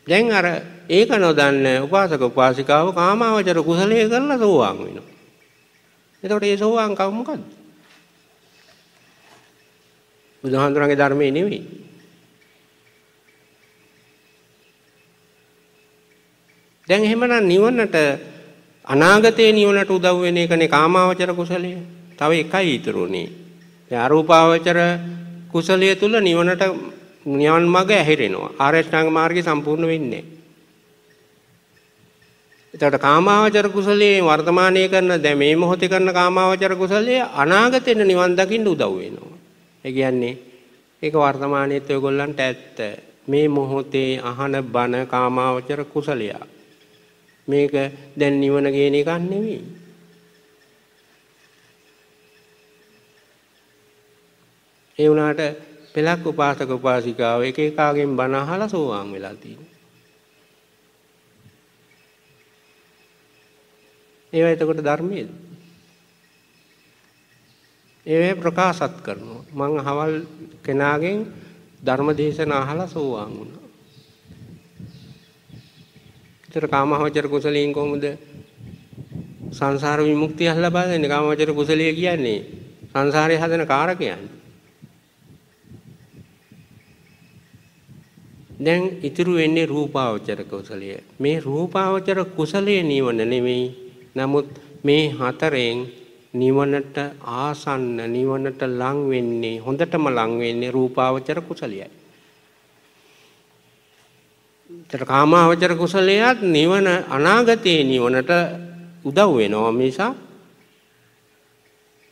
දැන් අර ඒක නොදන්න උපාසක උපාසිකාව කාමාවචර කුසලයේ කරලා සෝවාන් වෙනවා. එතකොට ඒ සෝවාන් කව මොකද්ද? බුදුහාඳුරන්ගේ ධර්මයේ නෙවෙයි. දැන් එහෙමනම් නිවනට අනාගතේ නිවනට උදව් වෙන එකනේ කාමාවචර කුසලය. තව එකයි ඉතුරුනේ. දැන් අරූපාවචර කුසලය තුල නිවනට නිවන් මඟ ඇහිරෙනවා. ආරේෂ්ඨාංග මාර්ගය සම්පූර්ණ වෙන්නේ එතකොට කාමාවචර කුසලයේ වර්තමානයේ කරන දැන් මේ මොහොතේ කරන කාමාවචර කුසලයේ අනාගතේ නිවන් දකින්න උදව් වෙනවා. ඒ කියන්නේ ඒක වර්තමානයේත් ඔයගොල්ලන්ට ඇත්ත. මේ මොහොතේ අහන බණ කාමාවචර කුසලයක්. මේක දැන් නිවන කියන එකක් නෙවෙයි. ඒ වුණාට පෙළක් උපාසක උපාසිකාව එක එකාගෙන් බණ අහලා සෝවාන් වෙලා තියෙනවා. ඒවා එතකොට ධර්මයේද? ඒවේ ප්‍රකාශත් කරනවා. මං අහවල් කෙනාගෙන් ධර්ම දේශන අහලා සෝවාන් වුණා. ඒතර කාමහවචර කුසලයෙන් කොහොමද සංසාර විමුක්තිය ලබා දෙන්නේ කාමවචර කුසලය කියන්නේ සංසාරේ හදන කාරකයන්. දැන් ඉතුරු වෙන්නේ රූපාවචර කුසලය. මේ රූපාවචර කුසලය නිවන නෙමෙයි. නමුත් මේ හතරෙන් නිවනට ආසන්න නිවනට ලං වෙන්නේ හොඳටම ලං වෙන්නේ රූපාවචර කුසලයයි. ඒතර කාමාවචර කුසලයත් නිවන අනාගතයේ නිවනට උදව් වෙනවා මිසක්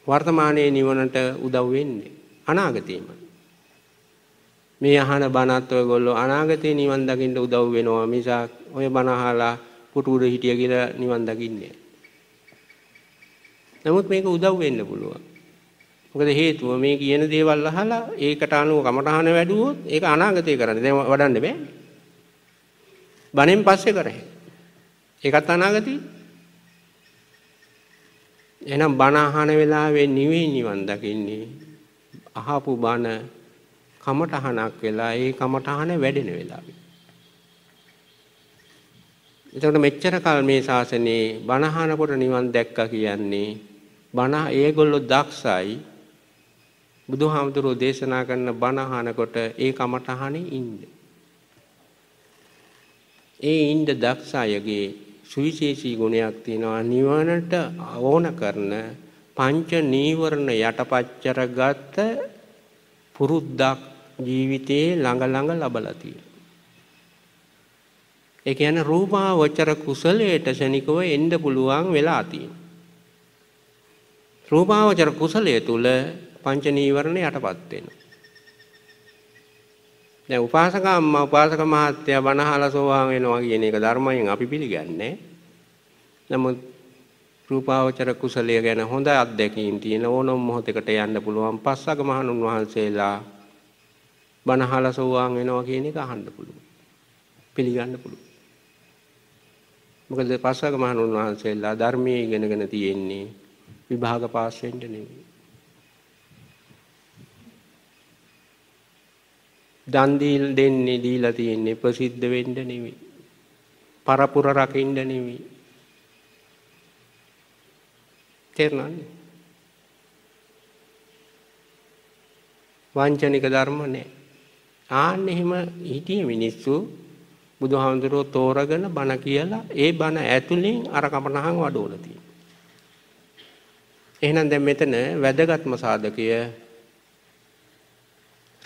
වර්තමානයේ නිවනට උදව් වෙන්නේ අනාගතේමයි. මේ අහන බණත් ඔයගොල්ලෝ අනාගතේ නිවන් දකින්න උදව් වෙනවා මිසක් ඔය බණ අහලා පුටු උඩ හිටිය කියලා නිවන් දකින්නේ නමුත් මේක උදව් වෙන්න පුළුවන්. මොකද හේතුව මේ කියන දේවල් අහලා ඒකට අනුව කමටහන වැඩුවොත් ඒක අනාගතේ කරන්නේ. දැන් වඩන්න බෑනේ. බණෙන් පස්සේ කරහ. ඒකත් අනාගතී. එහෙනම් බණ අහන වෙලාවේ නිවේ නිවන් දකින්නේ අහපු බණ කමටහනක් වෙලා ඒ කමටහන වැඩෙන වෙලාවේ. එතකොට මෙච්චර කල් මේ ශාසනයේ බණ අහනකොට නිවන් දැක්කා කියන්නේ බණ ඒගොල්ලෝ දක්ෂයි බුදුහාමුදුරෝ දේශනා කරන බණ අහනකොට ඒ කමටහනේ ඉන්නේ. ඒ ඉන්ද දක්ෂ අයගේ සුවිශේෂී ගුණයක් තියෙනවා නිවනට ඕන කරන පංච නීවරණ යටපච්චර ගත්ත පුරුද්දක් ජීවිතයේ ළඟ ළඟ ලබලා තියෙනවා. ඒ කියන්නේ රූපාවචර කුසලයට ශනිකව එන්න පුළුවන් වෙලා තියෙනවා. රූපාවචර කුසලය තුල පංච නීවරණ යටපත් වෙනවා. දැන් උපාසක අම්මා උපාසක මහත්තයා බණහලා සෝවාන් වෙනවා කියන එක ධර්මයෙන් අපි පිළිගන්නේ. නමුත් රූපාවචර කුසලය ගැන හොඳ අත්දැකීම් තියෙන ඕනම මොහොතකට යන්න පුළුවන් පස්සක මහණුන් වහන්සේලා බණහලා සෝවාන් වෙනවා කියන එක අහන්න පුළුවන්. පිළිගන්න පුළුවන්. මොකද පස්සක මහණුන් වහන්සේලා ධර්මයේ ඉගෙනගෙන තියෙන්නේ විභාග පාස් වෙන්න නෙවෙයි. දන් දෙන්නේ දීලා තියෙන්නේ ප්‍රසිද්ධ වෙන්න නෙවෙයි. පරපුර රකින්න නෙවෙයි. තේරුණානේ? වංචනික ධර්ම නෑ. ආන්න එහෙම හිටියේ මිනිස්සු බුදුහාමුදුරුවෝ තෝරගෙන බණ කියලා ඒ බණ ඇතුලෙන් අර කමනහන් වඩෝලා තියෙනවා. එහෙනම් දැන් මෙතන වැදගත්ම සාධකය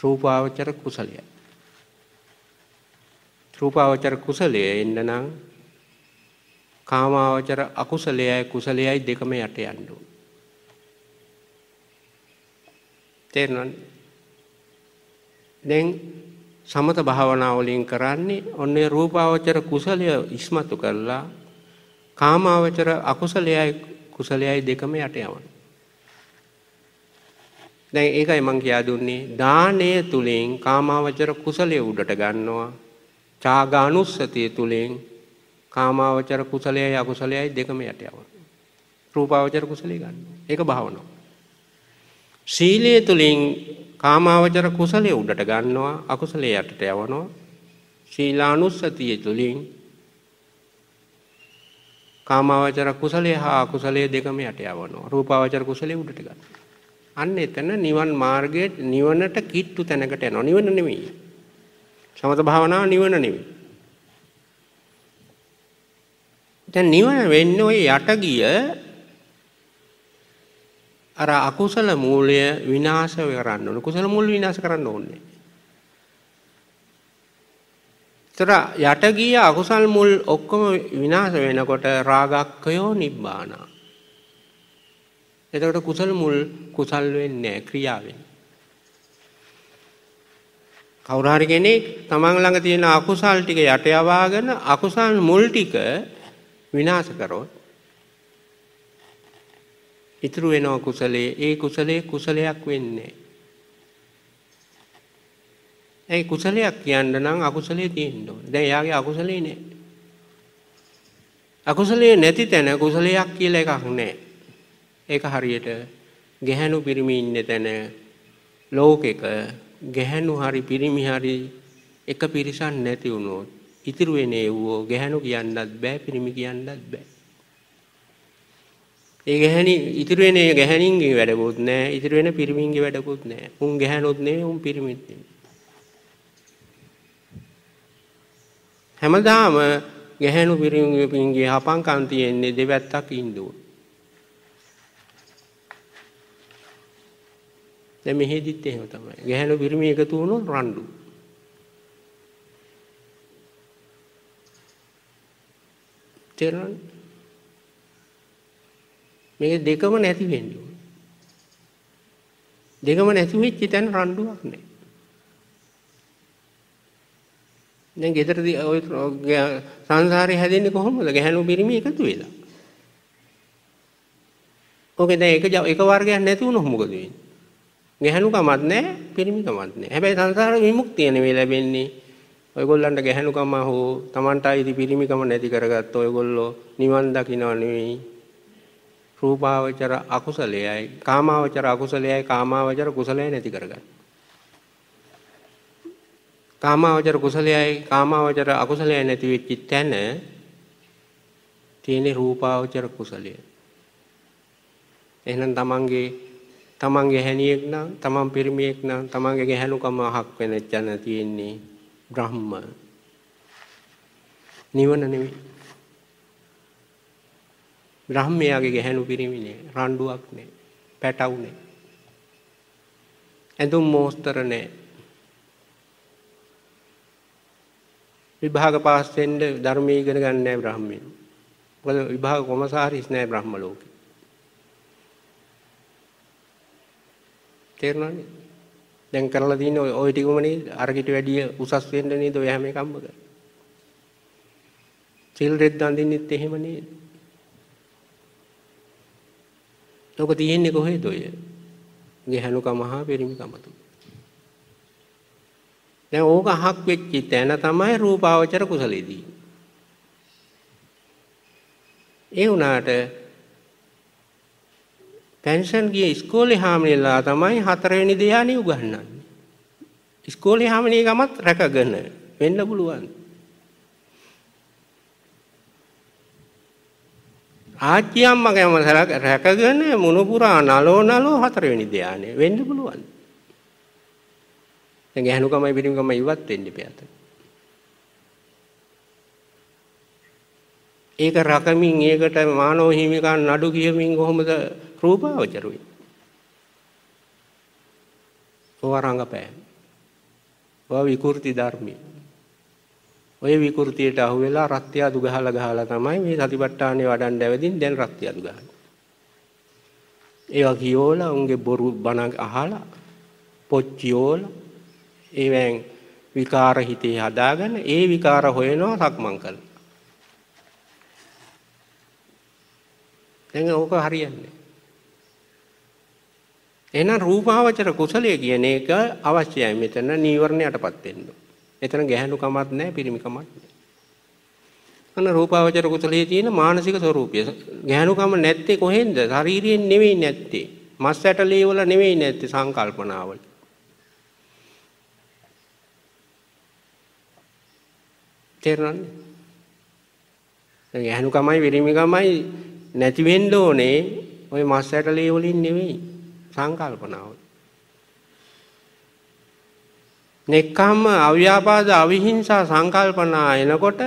රූපාවචර කුසලයයි. රූපාවචර කුසලයේ එන්න නම් කාමාවචර අකුසලයයි කුසලයයි දෙකම යට යන්න ඕන. තේරෙනවද? දැන් සමත භාවනා වලින් කරන්නේ ඔන්නේ රූපාවචර කුසලය ඉස්මතු කරලා කාමාවචර අකුසලයයි කුසලයයි දෙකම යට යවනවා. දැන් ඒකයි මං කියා දුන්නේ දානය තුලින් කාමාවචර කුසලයේ උඩට ගන්නවා. චාගානුස්සතිය තුලින් කාමාවචර කුසලයයි අකුසලයයි දෙකම යට යවනවා. රූපාවචර කුසලයේ ගන්නවා. ඒක භාවනාව. ශීලය තුලින් කාමාවචර කුසලයේ උඩට ගන්නවා අකුසලයේ යටට යවනවා. ශීලානුස්සතිය තුලින් කාමාවචර කුසලයේ හා අකුසලයේ දෙකම යට යවනවා. රූපාවචර කුසලයේ උඩට ගන්නවා. අන්න එතන නිවන් මාර්ගයේ නිවනට කිට්ටු තැනකට යනවා. නිවන නෙමෙයි. සමත භාවනාව නිවන නෙමෙයි. දැන් නිවන වෙන්නේ ওই යට ගිය අර අකුසල මූලය විනාශ කරන්න ඕන. කුසල මූල විනාශ කරන්න ඕනේ. තර යට ගිය අකුසල් මුල් ඔක්කොම විනාශ වෙනකොට රාගක්කයෝ නිබ්බානා එතකොට කුසල මුල් කුසල් වෙන්නේ ක්‍රියාවෙන්. කවුරු හරි කෙනෙක් තමන් ළඟ තියෙන අකුසල් ටික යට යවාගෙන අකුසල් මුල් ටික විනාශ කරොත් ඉතුරු වෙන කුසලයේ ඒ කුසලයේ කුසලයක් වෙන්නේ ඒ කුසලයක් කියන්න නම් අකුසලයේ තියෙන්න ඕනේ. දැන් එයාගේ අකුසලේ නෑ. අකුසලයේ නැති තැන කුසලයක් කියලා එකක් නෑ. ඒක හරියට ගැහැණු පිරිමි ඉන්න තැන ලෝකෙක ගැහැණු හරි පිරිමි හරි එක පිරිසක් නැති වුණොත් ඉතුරු වෙන්නේ වෝ ගැහැණු කියන්නත් බෑ පිරිමි කියන්නත් බෑ. ඒ ගැහැණි ඉතුරු වෙන්නේ ගැහැණින්ගේ වැඩකුත් නෑ ඉතුරු වෙන පිරිමින්ගේ වැඩකුත් නෑ. උන් ගැහැණුත් නෙවෙයි උන් පිරිමිත් නෙවෙයි. හැමදාම ගැහැණු පිරිමිගේ පින්ගේ හපංකම් තියෙන්නේ දෙවැත්තක් ඉන්න ඕන. දැන් මෙහෙදිත් එහෙම තමයි. ගැහැණු පිරිමි එකතු වුණොත් රණ්ඩු. තේරුණාද? මේක දෙකම නැති වෙන්නේ. දෙකම නැති වෙච්ච තැන රණ්ඩුවක් නැහැ. දැන් ගෙදරදී ඔය සංසාරේ හැදෙන්නේ කොහොමද? ගැහැණු පිරිමි එකතු වෙලා. ඔකේ දැන් එක එක වර්ගයක් නැති වුණොත් මොකද වෙන්නේ? ගැහණු කමක් නැහැ, පිරිමි කමක් නැහැ. හැබැයි සංසාර විමුක්තිය නෙවෙයි ලැබෙන්නේ. ඔයගොල්ලන්ට ගැහණුකම හෝ Tamanට ආйти පිරිමිකම නැති කරගත්ත ඔයගොල්ලෝ නිවන් දකින්නව නෙවෙයි. රූපාවචර අකුසලයයි, කාමාවචර අකුසලයයි, කාමාවචර කුසලයයි නැති කරගන්න. කාමාවචර කුසලයයි, කාමාවචර අකුසලයයි නැති වෙච්ච තැන තියෙන රූපාවචර කුසලය. එහෙනම් Tamanගේ තමන් ගැහැණියෙක් නම් තමන් පිරිමියෙක් නම් තමන්ගේ ගැහැණුකම අහක් වෙන ජන තියෙන්නේ බ්‍රහ්ම නිවන නෙවෙයි බ්‍රහ්මයාගේ ගැහැණු පිරිමිනේ රණ්ඩුවක් නෑ පැටවු නෑ ඇඳුම් මෝස්තර නෑ විභාග පාස් වෙන්න ධර්මයේ ඉගෙන ගන්න නෑ බ්‍රහ්මෙන් මොකද විභාග කොමසාරිස් නෑ බ්‍රහ්ම ලෝකේ තේරුණානේ? දැන් කරලා තියෙන්නේ ඔය ටිකම නේද? අරකිට වැඩිය උසස් වෙන්න නේද ඔය හැම එකක්ම කරන්නේ? සිල් රෙද්ද අඳින්නෙත් එහෙම නේද? ඔක තියෙන්නේ කොහෙද ඔය? ගැහණුකම හා පෙරිමිකම තුන. දැන් ඕක අහක් වෙච්ච තැන තමයි රූපාවචර කුසලෙදී. ඒ වුණාට පැන්සන් ගිය ඉස්කෝලේ හාමිනේලා තමයි හතරවෙනි ධ්‍යානෙ උගන්වන්නේ. ඉස්කෝලේ හාමිනේ ගමත් රැකගෙන වෙන්න පුළුවන්. ආච්චි අම්මා ගම රැකගෙන මුණුපුරා නලෝ නලෝ හතරවෙනි ධ්‍යානෙ වෙන්න පුළුවන්. දැන් ඇහනුකමයි පිටිමකම ඉවත් වෙන්න පියත. ඒක රකමින් ඒකට මානව හිමිකම් නඩු කියමින් කොහොමද රූපාවචරුයි. ඔවා රඟපෑම්. ඔවා විකෘති ධර්මී. ඔය විකෘතියට අහු වෙලා රත්ත්‍ය අදු ගහලා ගහලා තමයි මේ සතිපට්ඨානේ වඩන්න ඇවිදින් දැන් රත්ත්‍ය අදු ගහන්නේ. ඒවා කියෝලා උන්ගේ බොරු බණ අහලා පොච්චියෝල ඒවෙන් විකාර හිතේ හදාගෙන ඒ විකාර හොයනවා සක්මන් කරලා. දැන් ඕක හරියන්නේ එහෙනම් රූපාවචර කුසලයේ කියන එක අවශ්‍යයි මෙතන නීවරණයටපත් වෙන්න. එතන ගැහණුකමක් නැහැ පිරිමිකමක් නැහැ. අන්න රූපාවචර කුසලයේ තියෙන මානසික ස්වરૂපය. ගැහණුකම නැත්තේ කොහෙන්ද? ශාරීරියෙන් නෙවෙයි නැත්තේ. මස් ඇටලේ වල නෙවෙයි නැත්තේ සංකල්පනාවල. තේරෙනවද? ගැහණුකමයි පිරිමිකමයි නැති වෙන්න ඕනේ ওই මස් ඇටලේ වලින් නෙවෙයි. සංකල්පනාව. නෙක්ඛම්ම අව්‍යාපාද අවිහිංසා සංකල්පනා එනකොට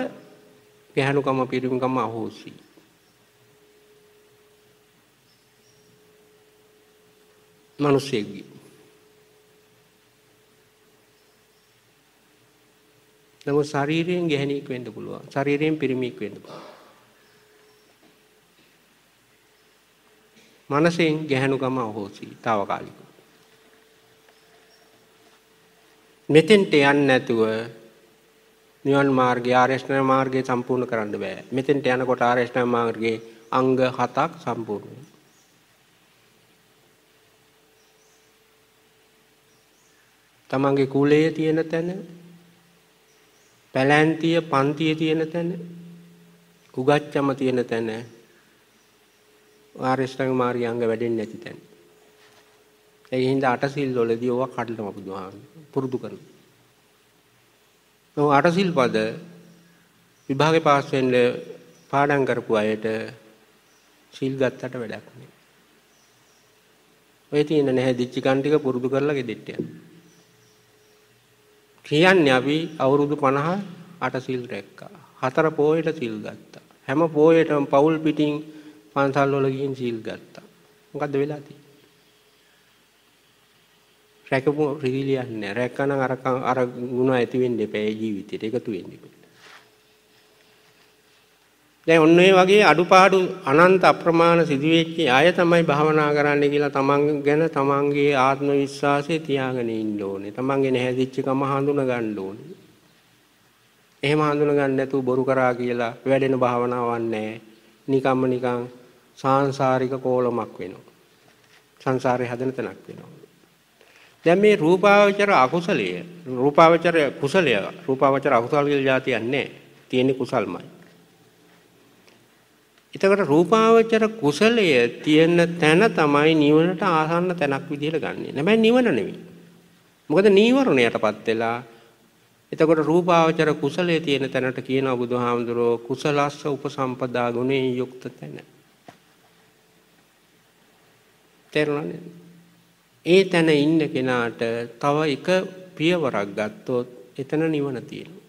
ගැහණුකම පිරිමිකම අහෝසි. මිනිස්සෙක්ගේ නමුත් ශරීරයෙන් ගැහණියෙක් වෙන්න පුළුවන්. ශරීරයෙන් පිරිමියෙක් වෙන්න පුළුවන්. මනසෙන් ගැහණුකම අහෝසි తాවකාලිකව. මෙතෙන්ට යන්නේ නැතුව නිවන් මාර්ගය ආරේෂ්ඨන මාර්ගය සම්පූර්ණ කරන්න බෑ. මෙතෙන්ට යනකොට ආරේෂ්ඨන මාර්ගයේ අංග 7ක් සම්පූර්ණ වෙනවා. තමන්ගේ කුලයේ තියෙන තැන පැලැන්තිය පන්තිය තියෙන තැන උගච්චම තියෙන තැන ආරියෂ්ඨංග මාර්ගයංග වැඩෙන්නේ නැති තැන. ඒ හින්දා අටසිල් වලදී ඕවා කඩලම බුදුහාමුදුරුවෝ පුරුදු කරනවා. ඔව් අටසිල් පද විභාගේ පාස් වෙන්න පාඩම් කරපු අයට සිල් ගත්තට වැඩක් නෑ. ඔය තියෙන නැහැ දිච්චි කන් ටික පුරුදු කරලා ගෙදෙට්ට යන්න. කියන්නේ අපි අවුරුදු 50 අටසිල් රැක්කා. හතර පොයේට සිල් ගත්තා. හැම පොයේටම පවුල් පිටින් පන්සල් වල ගිහින් සීල් ගත්තා. මොකද්ද වෙලා තියෙන්නේ? රැකපු රිවිලියක් නෑ. රැකනනම් අර අර ಗುಣ ඇති වෙන්න එපා ජීවිතේට එකතු වෙන්න එපා. දැන් ඔන්න ඒ වගේ අඩුපාඩු අනන්ත අප්‍රමාණ සිදුවෙච්ච අය තමයි භවනා කරන්න කියලා තමන් ගැන තමන්ගේ ආත්ම විශ්වාසය තියාගෙන ඉන්න ඕනේ. තමන්ගේ නැහැදිච්ච කම හඳුන ගන්න ඕනේ. එහෙම හඳුන ගන්න නැතුව බොරු කරා කියලා වැඩෙන භවනාවක් නැහැ. නිකම්ම නිකං සාංශාරික කෝලමක් වෙනවා. සංසාරේ හැදෙන තැනක් වෙනවා. දැන් මේ රූපාවචර අකුසලය රූපාවචර කුසලය රූපාවචර අකුසල කියලා જાතියක් නැහැ. තියෙන්නේ කුසල්මයි. එතකොට රූපාවචර කුසලය තියෙන තැන තමයි නිවනට ආසන්න තැනක් විදිහට ගන්නෙ. නැමෙයි නිවන නෙවෙයි. මොකද නීවරණයටපත් වෙලා එතකොට රූපාවචර කුසලයේ තියෙන තැනට කියනවා බුදුහාමුදුරෝ කුසලස්ස උපසම්පදා ගුණේ යුක්ත තැන. තේරුණා නේද? ඒ තැන ඉන්න කෙනාට තව එක පියවරක් ගත්තොත් එතන නිවන තියෙනවා.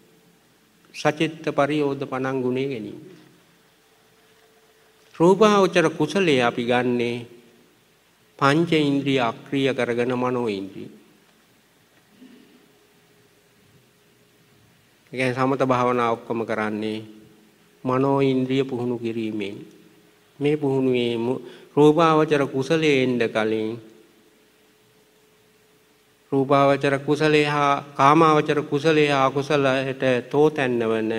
සචිත්ත පරියෝධ පණං ගුණේ ගැනීම. රූපාවචර කුසලයේ අපි ගන්නේ පංච ඉන්ද්‍රිය අක්‍රිය කරගෙන මනෝ ඉන්ද්‍රිය. ඒ සමත භාවනා ඔක්කොම කරන්නේ මනෝ ඉන්ද්‍රිය පුහුණු කිරීමෙන්. මේ පුහුණුවේ රූපාවචර කුසලයෙන්ද කලින් රූපාවචර කුසලේ හා කාමාවචර කුසලේ අකුසලයට තෝතැන්නවන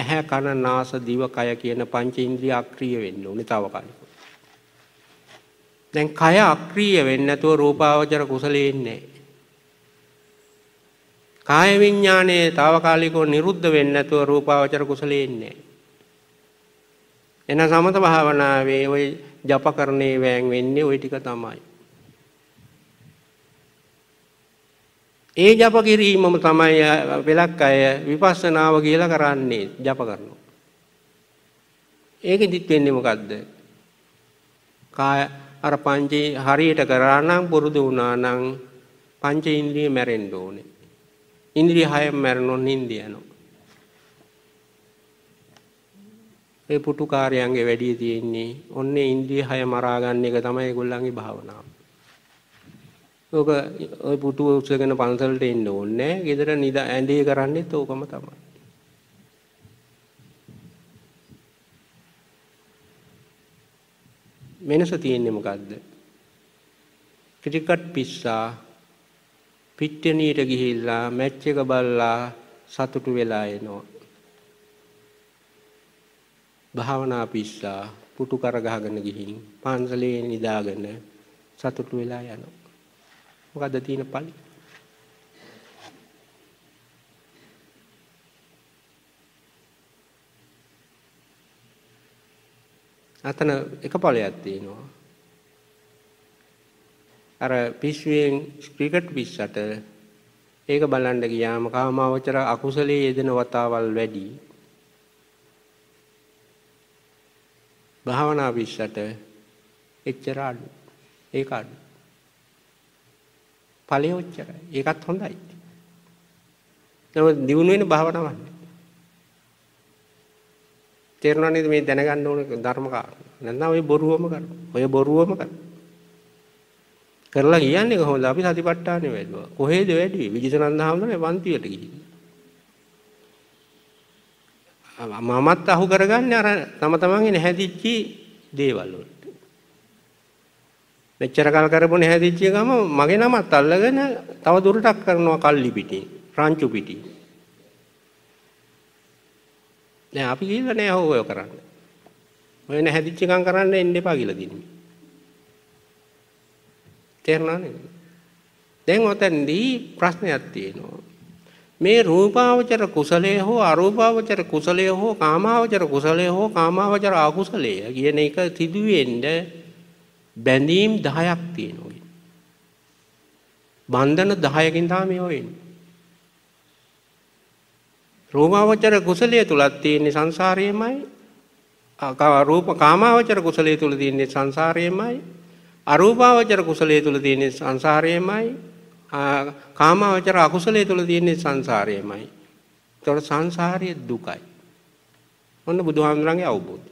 ඇහැ කන නාස දිව කය කියන පංච ඉන්ද්‍රිය අක්‍රිය වෙන්න ඕනේ තාවකාලිකව. දැන් කය අක්‍රිය වෙන්නේ නැතුව රූපාවචර කුසලේ ඉන්නේ. කාය විඥානයේ తాවකාලිකව නිරුද්ධ වෙන්නේ නැතුව රූපාවචර කුසලේ ඉන්නේ. එන සමත භාවනාවේ ওই ජපකරණේ වෑන් වෙන්නේ ওই ටික තමයි. ඒ ජප කිරීමම තමයි වෙලක් අය විපස්සනාව කියලා කරන්නේ ජප කරනවා. ඒකෙදිත් වෙන්නේ මොකද්ද? කාය අර පංචේ හරියට කරා නම් පුරුදු වුණා නම් පංච ඉන්ද්‍රිය මැරෙන්න ඕනේ. ඉන්ද්‍රිය හයම මැරෙනොත් නිින්ද යනවා. ඒ පුටු කාර්යයන්ගේ වැඩි තියෙන්නේ ඔන්නේ ඉන්ද්‍රිය හය මරා ගන්න එක තමයි ඒගොල්ලන්ගේ භාවනාව. ඕක ওই පුටු උස්සගෙන පන්සලට එන්න ඕනේ. ගෙදර නිද ඇඳේ කරන්නේත් ඕකම තමයි. වෙනස තියෙන්නේ මොකද්ද? ක්‍රිකට් පිස්සා පිට්ටනියට ගිහිල්ලා මැච් එක බලලා සතුටු වෙලා එනවා. භාවනා පිස්සා පුටු කර ගහගෙන ගිහින් පාන්සලේ නිදාගෙන සතුටු වෙලා යනවා. මොකද්ද තියෙන පළි? අතන එක පළයක් තියෙනවා. අර පිස්සුවෙන් ක්‍රිකට් පිස්සට ඒක බලන්න ගියාම කාමාවචර අකුසලයේ යෙදෙන වතාවල් වැඩි. භාවනා 20ට එච්චර අඩු. ඒක අඩු. ඵලය ඔච්චරයි. ඒකත් හොඳයි. නමුත් දිනු වෙන භාවනාවක් තේරුණානේ මේ දැනගන්න ඕන ධර්ම කාරණා. නැත්නම් ඔය බොරුවම කරනවා. ඔය බොරුවම කරනවා. කරලා කියන්නේ කොහොමද? අපි සතිපට්ඨානෙ වැඩිවා. කොහෙද වැඩි? විජිතනන්ද හාමුදුරනේ පන්තියට ගිහින්. මමත් අහු කරගන්නේ අර තම තමන්ගේ නැහැදිච්චි දේවල් වලට. මෙච්චර කල් කරපු නැහැදිච්ච ගම මගේ නමත් අල්ලගෙන තව දුරටක් කරනවා කල්ලි පිටින්, රංචු පිටින්. දැන් අපි කියලා නෑ ඔය කරන්න. ඔය නැහැදිච්ච ගම් කරන්න එන්න එපා කියලා දිනේ. තේරුණා නේද? දැන් ඔතෙන්දී ප්‍රශ්නයක් තියෙනවා. මේ රූපාවචර කුසලය හෝ අරූපාවචර කුසලය හෝ කාමාවචර කුසලය හෝ කාමාවචර අකුසලය කියන එක සිදුවෙන්ඩ බැඳීම් දහයක් තියෙනගින්. බන්ධන දහයකින්තා මේෝයෙන්. රූමාවචර කුසලය තුළත් තියෙන්නේ සංසාරයමයි රූප කාමාවචර කුසලය තුළ තියන්නේ සංසාරයමයි අරූපාවචර කුසලය තුළ තියන්නේ සංසාරයමයි කාමාවචර අකුසලයේ තුල තියෙන්නේ සංසාරයමයි. ඒතකොට සංසාරය දුකයි. ඔන්න බුදුහාමුදුරන්ගේ අවබෝධය.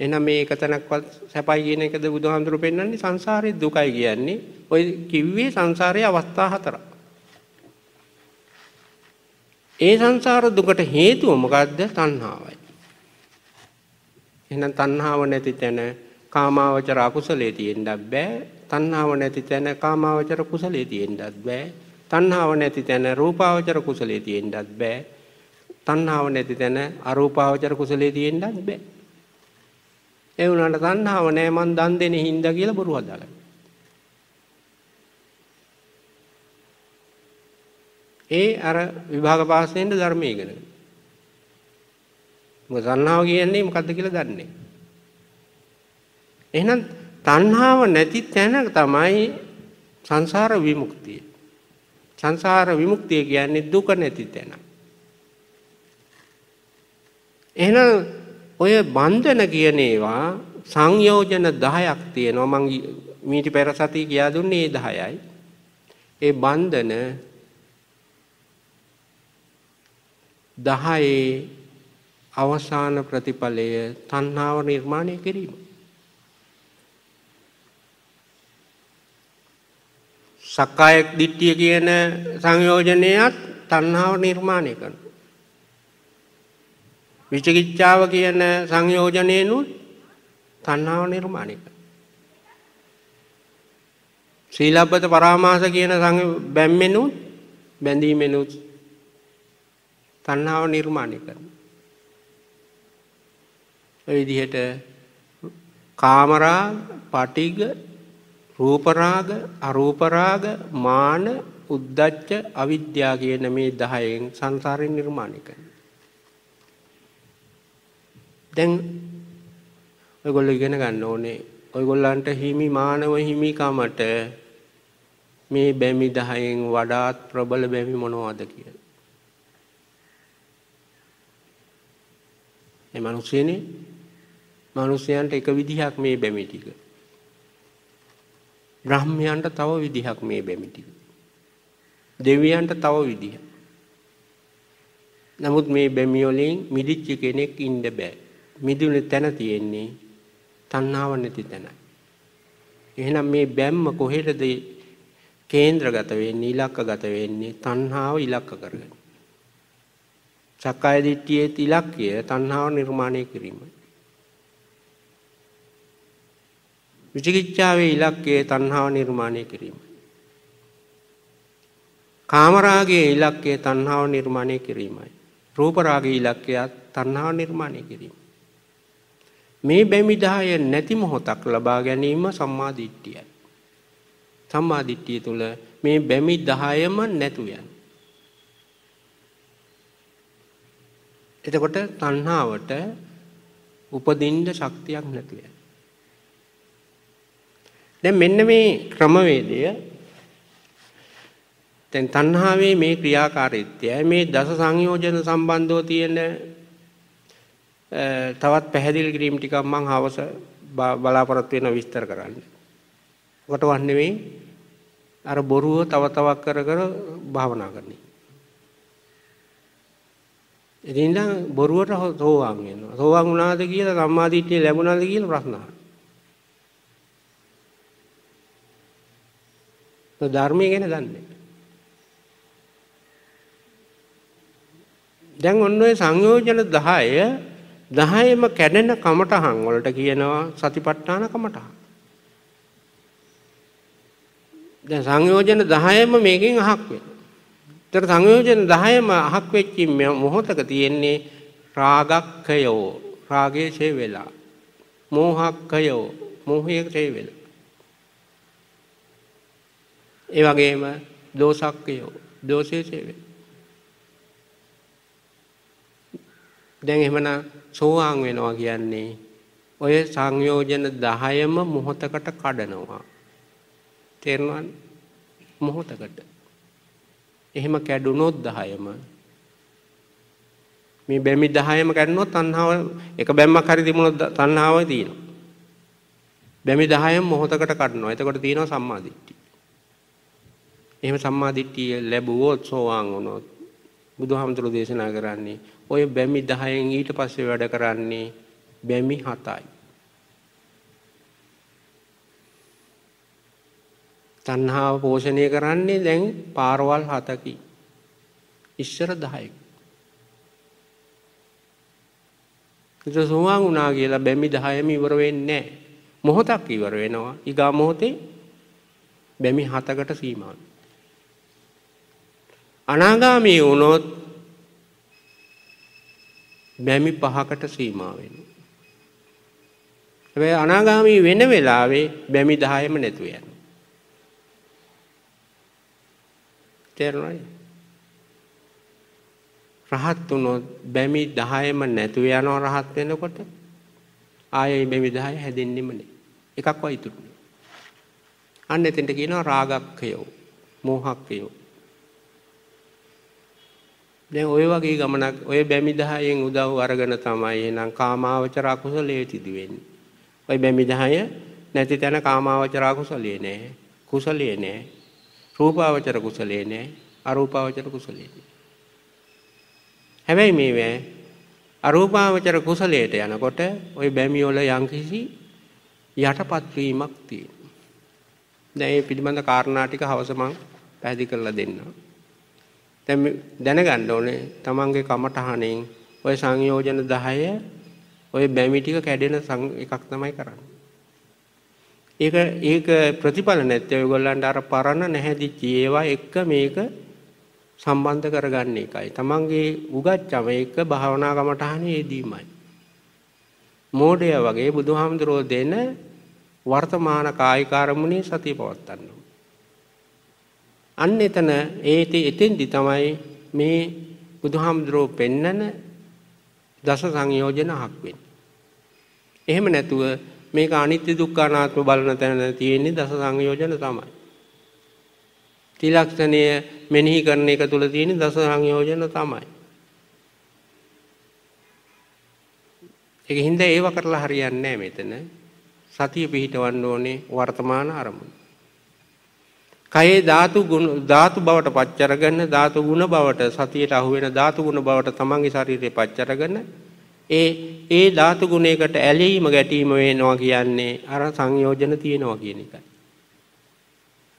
එහෙනම් මේ එක තැනක්වත් සැපයි කියන එකද බුදුහාමුදුරු පෙන්වන්නේ සංසාරයේ දුකයි කියන්නේ. ඔය කිව්වේ සංසාරයේ අවස්ථා හතරක්. ඒ සංසාර දුකට හේතුව මොකද්ද? තණ්හාවයි. එහෙනම් තණ්හාව නැති තැන කාමාවචර අකුසලයේ තියෙන්න බෑ. තණ්හාව නැති තැන කාමාවචර කුසලයේ තියෙන්නත් බෑ. තණ්හාව නැති තැන රූපාවචර කුසලයේ තියෙන්නත් බෑ. තණ්හාව නැති තැන අරූපාවචර කුසලයේ තියෙන්නත් බෑ. ඒ වුණාට තණ්හාව නැහැ මං දන් දෙන්නේ හින්දා කියලා බොරු හදාගන්න. ඒ අර විභාග පාස් වෙන්න ධර්මය ඉගෙන ගන්න. මොකද තණ්හාව කියන්නේ මොකද්ද කියලා දන්නේ. එහෙනම් තණ්හාව නැති තැන තමයි සංසාර විමුක්තිය. සංසාර විමුක්තිය කියන්නේ දුක නැති තැන. එහෙනම් ඔය බන්ධන කියන ඒවා සංයෝජන 10ක් තියෙනවා මම මීට පෙර සතිය කියා දුන්නේ ඒ 10යි. ඒ බන්ධන 10 අවසාන ප්‍රතිඵලය තණ්හාව නිර්මාණය කිරීම. සක්කාය දිට්ඨිය කියන සංයෝජනයත් තණ්හාව නිර්මාණය කරනවා. විචිකිච්ඡාව කියන සංයෝජනයනුත් තණ්හාව නිර්මාණය කරනවා. ශීලබ්බත පරාමාස කියන බැම්මෙනුත් බැඳීමෙනුත් තණ්හාව නිර්මාණය කරනවා. ඒ විදිහට කාමරා පටිග රූප රාග, අරූප රාග, මාන, උද්දච්ච, අවිද්‍යාව කියන මේ 10න් සංසාරයෙන් නිර්මාණය කරනවා. දැන් ඔයගොල්ලෝ ඉගෙන ගන්න ඕනේ. ඔයගොල්ලන්ට හිමි මානව හිමිකමට මේ බැමි 10න් වඩාත් ප්‍රබල බැමි මොනවද කියලා. මේ මිනිස්සුනේ මිනිස්යන්ට එක විදිහක් මේ බැමි ටික. බ්‍රහ්මයන්ට තව විදිහක් මේ බැමිටික. දෙවියන්ට තව විදිහ. නමුත් මේ බැමියොලින් මිදිච්ච කෙනෙක් ඉන්න බෑ. මිදුන තැන තියෙන්නේ තණ්හාව නැති තැනයි. එහෙනම් මේ බැම්ම කොහෙටද කේන්ද්‍රගත වෙන්නේ ඉලක්කගත වෙන්නේ තණ්හාව ඉලක්ක කරගෙන. සක්කාය දිට්ඨියේ ඉලක්කය තණ්හාව නිර්මාණය කිරීමයි. විචිකිච්ඡාවේ ඉලක්කය තණ්හාව නිර්මාණය කිරීමයි. කාමරාගයේ ඉලක්කය තණ්හාව නිර්මාණය කිරීමයි. රූපරාගයේ ඉලක්කය තණ්හාව නිර්මාණය කිරීම. මේ බැමිදාය නැති මොහොතක් ලබා ගැනීම සම්මා දිට්ඨියයි. සම්මා දිට්ඨිය තුළ මේ බැමි 10ම නැතු යන. එතකොට තණ්හාවට උපදින්න ශක්තියක් නැතු යන. දැන් මෙන්න මේ ක්‍රමවේදය දැන් තණ්හාවේ මේ ක්‍රියාකාරීත්වය මේ දස සංයෝජන සම්බන්ධව තියෙන තවත් පැහැදිලි කිරීම ටිකක් මම හවස බලාපොරොත්තු වෙන විස්තර කරන්න. ඔකට වන්නේ මේ අර බොරුව තව තවක් කර කර භාවනා කරන්නේ. එදිනෙන් බොරුවට සෝවාන් වෙනවා. සෝවාන් වුණාද කියලා සම්මාදිට්ඨිය ලැබුණාද කියලා ප්‍රශ්න අහනවා. ධර්මය ගැන දන්නේ. දැන් ඔන්න ඔය සංයෝජන 10 10ම කැඩෙන කමටහන් වලට කියනවා සතිපට්ඨාන කමටහන්. දැන් සංයෝජන 10ම මේකෙන් අහක් වෙනවා. ඒතර සංයෝජන 10ම අහක් වෙච්ච මොහොතක තියෙන්නේ රාගක්ඛයෝ රාගයේ ඡේ වෙලා. මෝහක්ඛයෝ මෝහයේ ඡේ වෙලා. ඒ වගේම දෝසක්කයෝ දෝසේසේවේ. දැන් එහෙමන සෝවාන් වෙනවා කියන්නේ ඔය සංයෝජන දහයම මොහොතකට කඩනවා. තේරවන් මොහොතකට. එහෙම කැඩුනොත් දහයම මේ බැමි දහයම කැඩුනොත් තණ්හාව එක බැම්මක් හරි තිබුණොත් තණ්හාව තියෙනවා. බැමි 10ම මොහොතකට කඩනවා. එතකොට තියෙනවා සම්මාදිට්ඨිය. එහෙම සම්මා දිට්ඨිය ලැබුවොත් සෝවාන් වුණොත් බුදුහාමුදුරුවෝ දේශනා කරන්නේ ඔය බැමි 10න් ඊට පස්සේ වැඩ කරන්නේ බැමි 7යි. තණ්හාව පෝෂණය කරන්නේ දැන් පාරවල් 7කි. ඉස්සර 10යි. ඒක සෝවාන් වුණා කියලා බැමි 10ම ඉවර වෙන්නේ නැහැ. මොහොතක් ඉවර වෙනවා. ඊගා මොහොතේ බැමි 7කට සීමා වෙනවා. අනාගාමී වුණොත් බැමි පහකට සීමා වෙනවා. හැබැයි අනාගාමී වෙන වෙලාවේ බැමි 10ම නැතුව යනවා. තේරුණාද? රහත් වුණොත් බැමි 10ම නැතුව යනවා රහත් වෙනකොට ආයේ බැමි 10 හැදෙන්නෙම නෑ. එකක්වත් ඉතුරු නෑ. අන්න එතෙන්ට කියනවා රාගක්ඛයෝ, මෝහක්ඛයෝ. දැන් ඔය වගේ ගමනක් ඔය බැමිදහයෙන් උදව් අරගෙන තමයි එහෙනම් කාමාවචර අකුසලයේ තිදි වෙන්නේ. ඔය බැමිදහය නැති තැන කාමාවචර අකුසලයේ නෑ. කුසලයේ නෑ. රූපාවචර කුසලයේ නෑ. අරූපාවචර කුසලයේ නෑ. හැබැයි මේවැ අරූපාවචර කුසලයට යනකොට ওই බැමියොල යම්කිසි යටපත් වීමක් තියෙනවා. දැන් මේ පිළිබඳ කාරණා ටික හවස මම පැහැදිලි කරලා දෙන්නම්. දැන් දැනගන්න ඕනේ තමන්ගේ කමටහණෙන් ওই සංයෝජන 10 ওই බැමි ටික කැඩෙන එකක් තමයි කරන්නේ. ඒක ඒක ප්‍රතිඵල නැත්තේ ඔයගොල්ලන්ට අර පරණ නැහැදිච්ච ඒවා එක මේක සම්බන්ධ කරගන්න එකයි. තමන්ගේ උගච්චම එක භාවනා කමටහනේ යෙදීමයි. මෝඩය වගේ බුදුහාමුදුරෝ දෙන වර්තමාන කායික අරමුණේ සතිය පවත්වන්න අන්න එතන ඒත එතෙන්දි තමයි මේ බුදුහාමුදුරෝ පෙන්නන දස සංයෝජන හක් වෙන්නේ. එහෙම නැතුව මේක අනිත්‍ය දුක්ඛ අනාත්ම බලන තැන තියෙන්නේ දස සංයෝජන තමයි. තිලක්ෂණය මෙනෙහි කරන එක තුල තියෙන දස සංයෝජන තමයි. ඒක හින්දා ඒව කරලා හරියන්නේ නැහැ මෙතන. සතිය පිහිටවන්න ඕනේ වර්තමාන අරමුණ. කයේ ධාතු ධාතු බවට පච්චරගන්න ධාතු ගුණ බවට සතියට අහුවෙන ධාතු ගුණ බවට තමන්ගේ ශරීරය පච්චරගන්න ඒ ඒ ධාතු ගුණයකට ඇලීම ගැටීම වෙනවා කියන්නේ අර සංයෝජන තියෙනවා කියන එකයි.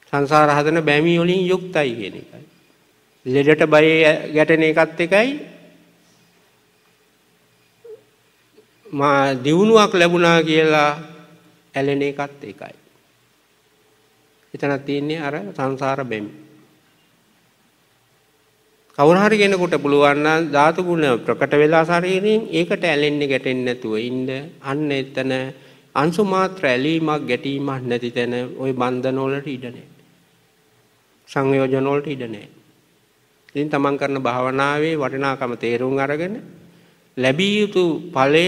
සංසාර හදන බැමි වලින් යුක්තයි කියන එකයි. ලෙඩට බය ගැටෙන එකත් එකයි මා දියුණුවක් ලැබුණා කියලා ඇලෙන එකත් එකයි. එතන තියෙන්නේ අර සංසාර බැමි. කවුරු හරි කෙනෙකුට පුළුවන් නම් ධාතු ගුණ ප්‍රකට වෙලා ශරීරයෙන් ඒකට ඇලෙන්නේ ගැටෙන්නේ නැතුව ඉන්න අන්න එතන අංශු මාත්‍ර ඇලීමක් ගැටීමක් නැති තැන ওই බන්ධන වලට ඉඩ නැහැ. සංයෝජන වලට ඉඩ නැහැ. ඉතින් තමන් කරන භාවනාවේ වටිනාකම තේරුම් අරගෙන ලැබිය යුතු ඵලය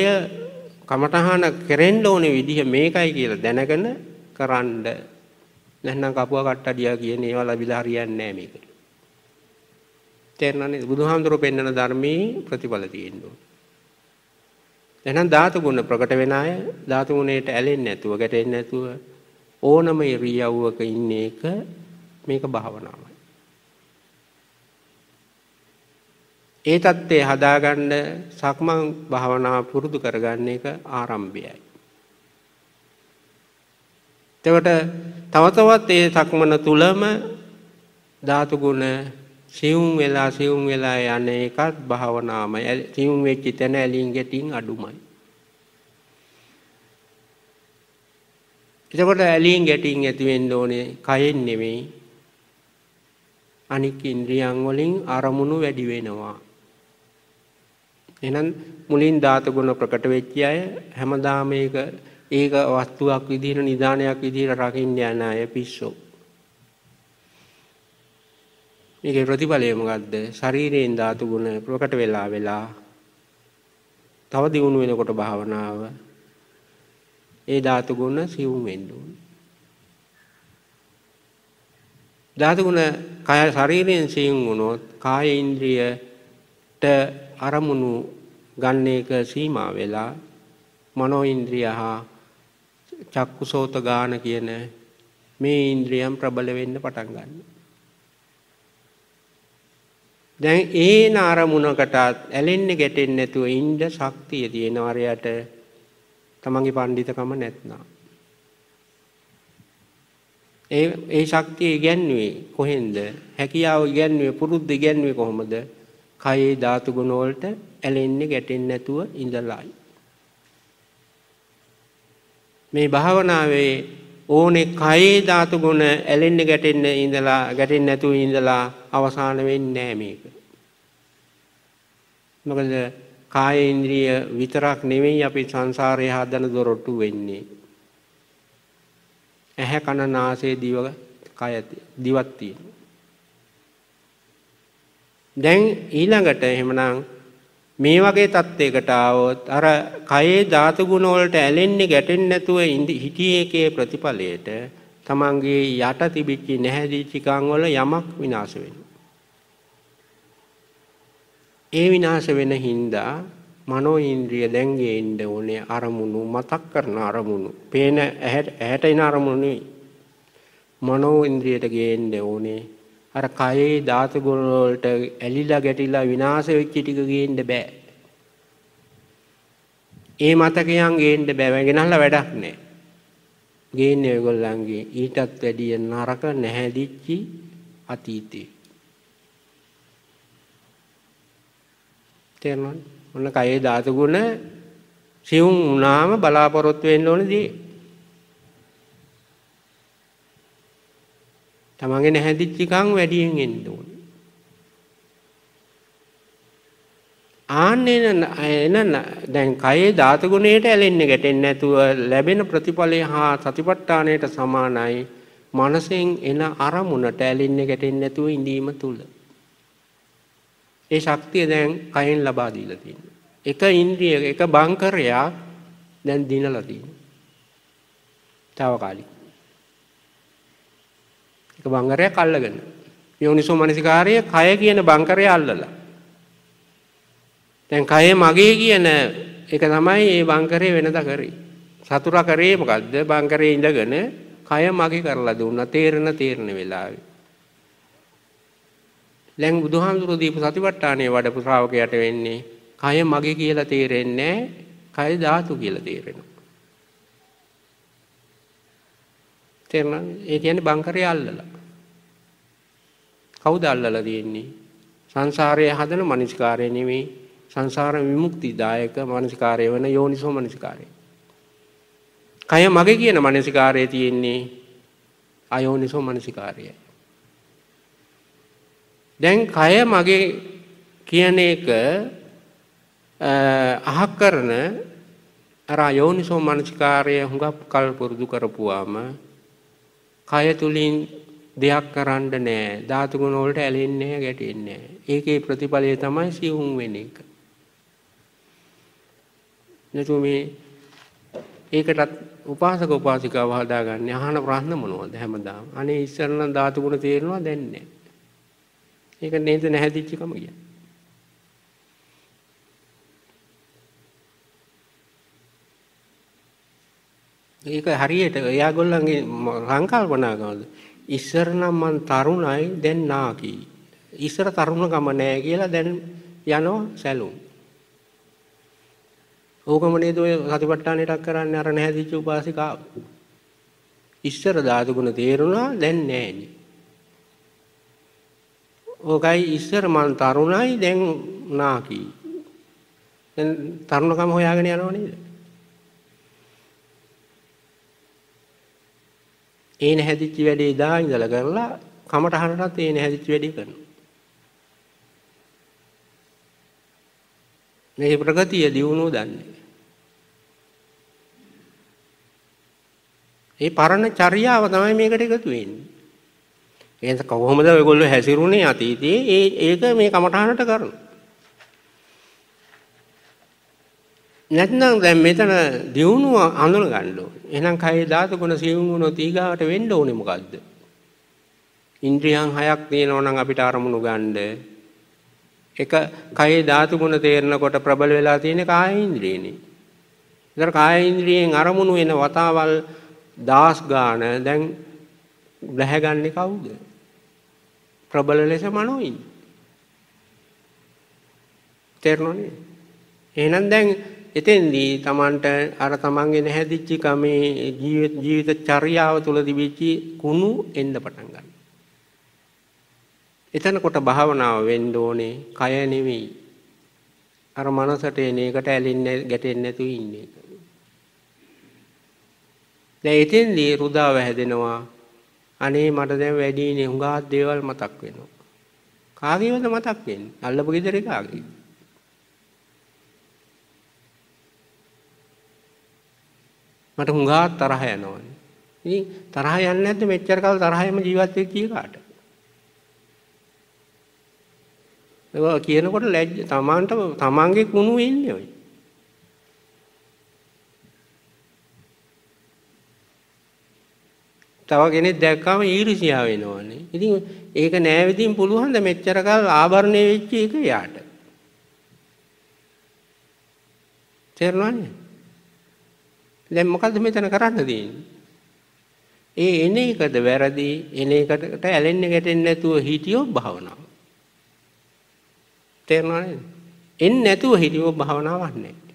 කමඨහන කෙරෙන්න ඕනේ විදිහ මේකයි කියලා දැනගෙන කරන්න නැත්නම් කපුවා කට්ටඩියා කියන ඒවා ලැබිලා හරියන්නේ නැහැ මේක. තේරෙනවනේ බුදුහාමුදුරුවෝ පෙන්වන ධර්මයේ ප්‍රතිඵල තියෙනවා. එහෙනම් ධාතු ගුණ ප්‍රකට වෙන අය ධාතු ගුණයට ඇලෙන්නේ නැතුව ගැටෙන්නේ නැතුව ඕනම ඉරියව්වක ඉන්න එක මේක භාවනාවයි. ඒ தත්ත්වය හදාගන්න සක්මන් භාවනාව පුරුදු කරගන්න එක ආරම්භයයි. එතකොට තව තවත් ඒ සක්මන තුලම ධාතු ගුණ සියුම් වෙලා සියුම් වෙලා යන එකත් භාවනාවම සියුම් වෙච්ච තැන ඇලින් ගැටින් අඩුමයි. එතකොට ඇලින් ගැටින් ඇති වෙන්න ඕනේ කයෙන් නෙමෙයි අනික් ඉන්ද්‍රියන් වලින් අරමුණු වැඩි වෙනවා. එහෙනම් මුලින් ධාතු ගුණ ප්‍රකට වෙච්ච අය හැමදාම මේක ඒක වස්තුවක් විදිහට නිදානයක් විදිහට රකින්න යන අය පිස්සෝ. මේකේ ප්‍රතිඵලය මොකද්ද? ශරීරයෙන් ධාතු ගුණ ප්‍රකට වෙලා වෙලා තව දියුණු වෙනකොට භාවනාව ඒ ධාතු ගුණ සිවුම් වෙන්න ඕනේ. ධාතු ගුණ කාය ශරීරයෙන් සිවුම් වුණොත් කාය ඉන්ද්‍රියට අරමුණු ගන්න එක සීමා වෙලා මනෝ ඉන්ද්‍රිය හා චක්කුසෝත ගාන කියන මේ ඉන්ද්‍රියම් ප්‍රබල වෙන්න පටන් ගන්න. දැන් ඒන අරමුණකට ඇලෙන්නේ ගැටෙන්නේ නැතුව ඉන්න ශක්තිය තියෙනවා රයට තමන්ගේ පඬිතකම නැත්නම්. ඒ ඒ ශක්තිය ඉගැන්වුවේ කොහෙන්ද? හැකියාව ඉගැන්වුවේ පුරුද්ද ඉගැන්වුවේ කොහොමද? කයේ ධාතු ගුණ වලට ඇලෙන්නේ ගැටෙන්නේ නැතුව ඉඳලායි. මේ භාවනාවේ ඕනේ කයේ ධාතු ගුණ ඇලෙන්න ගැටෙන්න ඉඳලා ගැටෙන්න නැතුව ඉඳලා අවසාන වෙන්නේ නැහැ මේක. මොකද කාය ඉන්ද්‍රිය විතරක් නෙවෙයි අපි සංසාරයේ හදන දොරටු වෙන්නේ. ඇහැ කන නාසය දිව කය දිවත් තියෙනවා. දැන් ඊළඟට එහෙමනම් මේ වගේ தත්වයකට આવොත් අර කයේ ධාතු ගුණ වලට ඇලෙන්නේ ගැටෙන්නේ නැතුව හිටියේ එකේ ප්‍රතිඵලයට තමන්ගේ යට තිබිච්ච නැහැදිච්චකම් වල යමක් විනාශ වෙනවා. ඒ විනාශ වෙන හින්දා මනෝ ඉන්ද්‍රිය දැන් ගේන්න ඕනේ අරමුණු මතක් කරන අරමුණු. පේන ඇහැට ඇහැට එන අරමුණු නෙවෙයි. මනෝ ඉන්ද්‍රියට ගේන්න ඕනේ අර කයේ ධාතු ගුණ වලට ඇලිලා ගැටිලා විනාශ වෙච්ච ටික ගේන්න බෑ. ඒ මතකයන් ගේන්න බෑ. වැගෙනහලා වැඩක් නෑ. ගේන්නේ ඔයගොල්ලන්ගේ ඊටත් වැඩිය නරක නැහැදිච්චි අතීතේ. තේරුණාද? ඔන්න කයේ ධාතු ගුණ සිවුම් වුණාම බලාපොරොත්තු වෙන්න ඕනේ දේ. තමන්ගේ නැහැදිච්ච එකන් වැඩියෙන් එන්න ඕන. ආන්නේ එන දැන් කයේ ධාතු ගුණයට ඇලෙන්නේ ගැටෙන්නේ නැතුව ලැබෙන ප්‍රතිඵලය හා සතිපට්ඨානයට සමානයි. මනසෙන් එන අරමුණට ඇලෙන්නේ ගැටෙන්නේ නැතුව ඉඳීම තුල. ඒ ශක්තිය දැන් කයෙන් ලබා දීලා තියෙනවා. එක ඉන්ද්‍රිය එක බංකරයක් දැන් දිනලා තියෙනවා. තාවකාලික බංගරයක් අල්ලගෙන. යෝනිසෝ මනසිකාරය කය කියන බංකරය අල්ලලා. දැන් කය මගේ කියන එක තමයි ඒ බංකරය වෙනද කරේ. සතුරා කරේ මොකද්ද? බංකරේ ඉඳගෙන කය මගේ කරලා දුන්නා තේරෙන තේරෙන වෙලාවේ. දැන් බුදුහාමුදුරුවෝ දීපු සතිපට්ඨානයේ වඩපු ශ්‍රාවකයාට වෙන්නේ කය මගේ කියලා තේරෙන්නේ කය ධාතු කියලා තේරෙනවා. තේරෙන ඒ කියන්නේ බංකරය අල්ලලා කවුද අල්ලලා තියෙන්නේ සංසාරය හදන මනසිකාරය නෙමෙයි සංසාර විමුක්තිදායක මනසිකාරය වෙන යෝනිසෝ මනසිකාරය කය මගේ කියන මනසිකාරය තියෙන්නේ අයෝනිසෝ මනසිකාරයයි දැන් කය මගේ කියන එක අහක් කරන අර යෝනිසෝ මනසිකාරය හුඟක් කල් පුරුදු කරපුවාම කය තුළින් දෙයක් කරන්න නෑ ධාතුගුණෝලට ඇලෙන්නේ ගැටෙන්නේ. ඒකේ ප්‍රතිඵලය තමයි සිවුම් වෙන එක. නැතු මේ ඒකටත් උපාසක උපාසිකාව හදාගන්න අහන ප්‍රශ්න මොනවද හැමදාම. අනේ ඉස්සරනම් ධාතුගුණ තේරෙනවා දැන්නේ. ඒක නේද නැහැදිච්චකම කියන්නේ. ඒක හරියට එයාගොල්ලන්ගේ සංකල්පනාකමද ඉස්සර නම් මං තරුණයි දැන් නාකි ඉස්සර තරුණකම නෑ කියලා දැන් යනවා සැලුම් ඕකම නේද ඔය සතිපට්ඨානෙටක් කරන්නේ අර නැහැදිච්ච උපාසිකාව ඉස්සර ධාතු ගුණ තේරුණා දැන් නෑනේ ඕකයි ඉස්සර මං තරුණයි දැන් නාකි දැන් තරුණකම හොයාගෙන යනවා නේද ඒන හැදිච්ච වැඩේ දා ඉඳලා කරලා කමටහනටත් ඒන හැදිච්ච වැඩේ කරනවා. මේ ප්‍රගතිය දියුණුව දන්නේ. ඒ පරණ චර්යාව තමයි මේකට එකතු වෙන්නේ. එහෙනම් කොහොමද ඔයගොල්ලෝ හැසිරුනේ අතීතයේ ඒ ඒක මේ කමටහනට කරනවා. නැත්නම් දැන් මෙතන දියුණුව හඳුන ගන්න ඕනේ. එහෙනම් කයේ ධාතු ගුණ සියුම් වුණොත් ඊගාවට වෙන්න ඕනේ මොකද්ද? ඉන්ද්‍රියන් හයක් තියෙනවා නම් අපිට අරමුණු ගන්න. එක කයේ ධාතු ගුණ තේරෙනකොට ප්‍රබල වෙලා තියෙන කාය ඉන්ද්‍රියනේ. ඉතින් කාය ඉන්ද්‍රියෙන් අරමුණු වෙන වතාවල් දාස් ගාන දැන් බැහැගන්නේ කවුද? ප්‍රබල ලෙස මනෝයි. තේරෙනවනේ. එහෙනම් දැන් එතෙන්දී Tamanට අර Tamanගේ නැහැදිච්ච කමේ ජීවිත ජීවිත චර්යාව තුල තිබිච්ච කුණු එන්න පටන් ගන්නවා. එතනකොට භාවනාව වෙන්න ඕනේ කය නෙවෙයි. අර මනසට එන එකට ඇලෙන්නේ ගැටෙන්නේ නැතුව ඉන්නේ. දැන් එතෙන්දී රුදාව හැදෙනවා. අනේ මට දැන් වැඩිනේ හුඟා දේවල් මතක් වෙනවා. කාගේවද මතක් වෙන්නේ? අල්ලපු ගෙදර කාගේ? මට හුඟා තරහ යනවන. තරහ යන්න ඇත මෙච්චර කල් තරහයම ජීවත්වය කිය කාට. කියනකොට ලැජ් තමාන්ට තමන්ගේ කුණු ඉන්න ඔයි. තව කෙනෙක් දැක්කම ඊර්ෂ්‍යාව වෙනවනේ. ඉතින් ඒක නෑ විදිහින් පුළුවන් ද මෙච්චර කල් ආභරණය වෙච්ච එක යාට. තේරුණානේ? දැන් මොකද්ද මෙතන කරන්න තියෙන්නේ? ඒ එන එකද වැරදි එන එකට ඇලෙන්න ගැටෙන්න නැතුව හිටියෝ භාවනාව. තේරෙනවා නේද? එන්නේ නැතුව හිටියෝ භාවනාවක් නැහැ.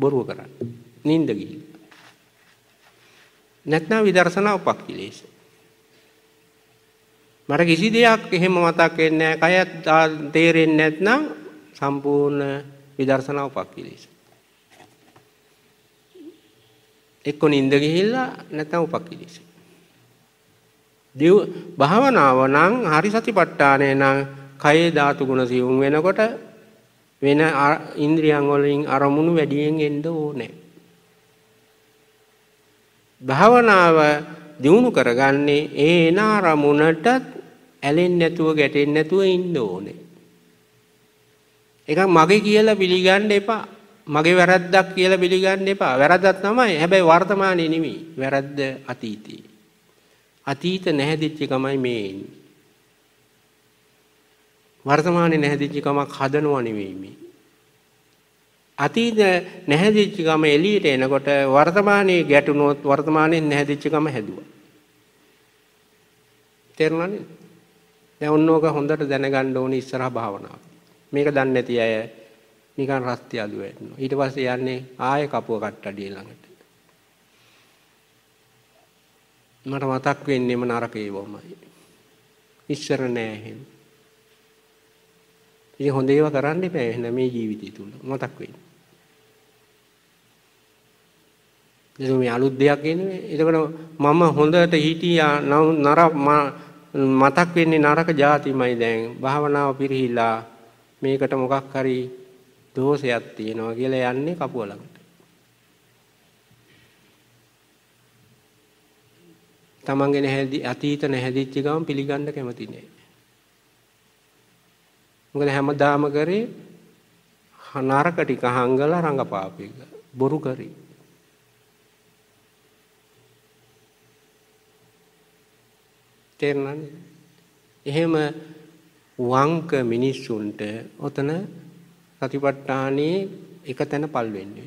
බොරුව කරන්න. නිින්ද ගිහින්. නැත්නම් විදර්ශනා උපක්ඛිලේශ. මට කිසි දෙයක් එහෙම මතක් වෙන්නේ නැහැ. කයත් තේරෙන්නේ නැත්නම් සම්පූර්ණ විදර්ශනා උපක්ඛිලේශ. එක්ක නිින්ද ගිහිල්ලා නැත්නම් උපක්ඛිදේශය. දිව භාවනාව නම් හරි සතිපට්ඨානය නම් කයේ ධාතු ගුණ සියුම් වෙනකොට වෙන ඉන්ද්‍රියන් වලින් අරමුණු වැඩියෙන් එන්න ඕනේ. භාවනාව දිනු කරගන්නේ ඒ එන අරමුණට ඇලෙන්නේ නැතුව ගැටෙන්නේ නැතුව ඉන්න ඕනේ. ඒක මගේ කියලා පිළිගන්න එපා. මගේ වැරද්දක් කියලා පිළිගන්න එපා. වැරද්දක් තමයි. හැබැයි වර්තමානයේ නෙමෙයි. වැරද්ද අතීතේ. අතීත නැහැදිච්ච එකමයි මේ එන්නේ. වර්තමානයේ නැහැදිච්ච කමක් හදනව නෙමෙයි මේ. අතීත නැහැදිච්ච කම එළියට එනකොට වර්තමානයේ ගැටුනොත් වර්තමානයේ නැහැදිච්ච කම හැදුවා. තේරුණානේ? දැන් ඔන්නෝක හොඳට දැනගන්න ඕනේ ඉස්සරහ භාවනාව. මේක දන්නේ නැති අය නිකන් රස්ති අලු වැටෙනවා. ඊට පස්සේ යන්නේ ආයෙ කපුව කට්ටඩිය ළඟට. මට මතක් වෙන්නේම නරකේ වොමයි. ඉස්සර නෑ එහෙම. ඉතින් හොඳ ඒවා කරන්න එපා එහෙනම් මේ ජීවිතය තුල මතක් වෙන්න. ඒක මේ අලුත් දෙයක් එන්නේ. එතකොට මම හොඳට හිටියා නර මතක් වෙන්නේ නරක જાතිමයි දැන් භාවනාව පිරිහිලා මේකට මොකක් හරි දෝෂයක් තියෙනවා කියලා යන්නේ කපුව ළඟට. තමන්ගේ නැහැදි අතීත නැහැදිච්ච ගමන් පිළිගන්න කැමති නෑ. මොකද හැමදාම කරේ නරක ටික හංගලා රංගපාපේක බොරු කරේ. තේරෙනවද? එහෙම වංක මිනිස්සුන්ට ඔතන සතිපට්ඨානයේ එක තැන පල් වෙන්නේ.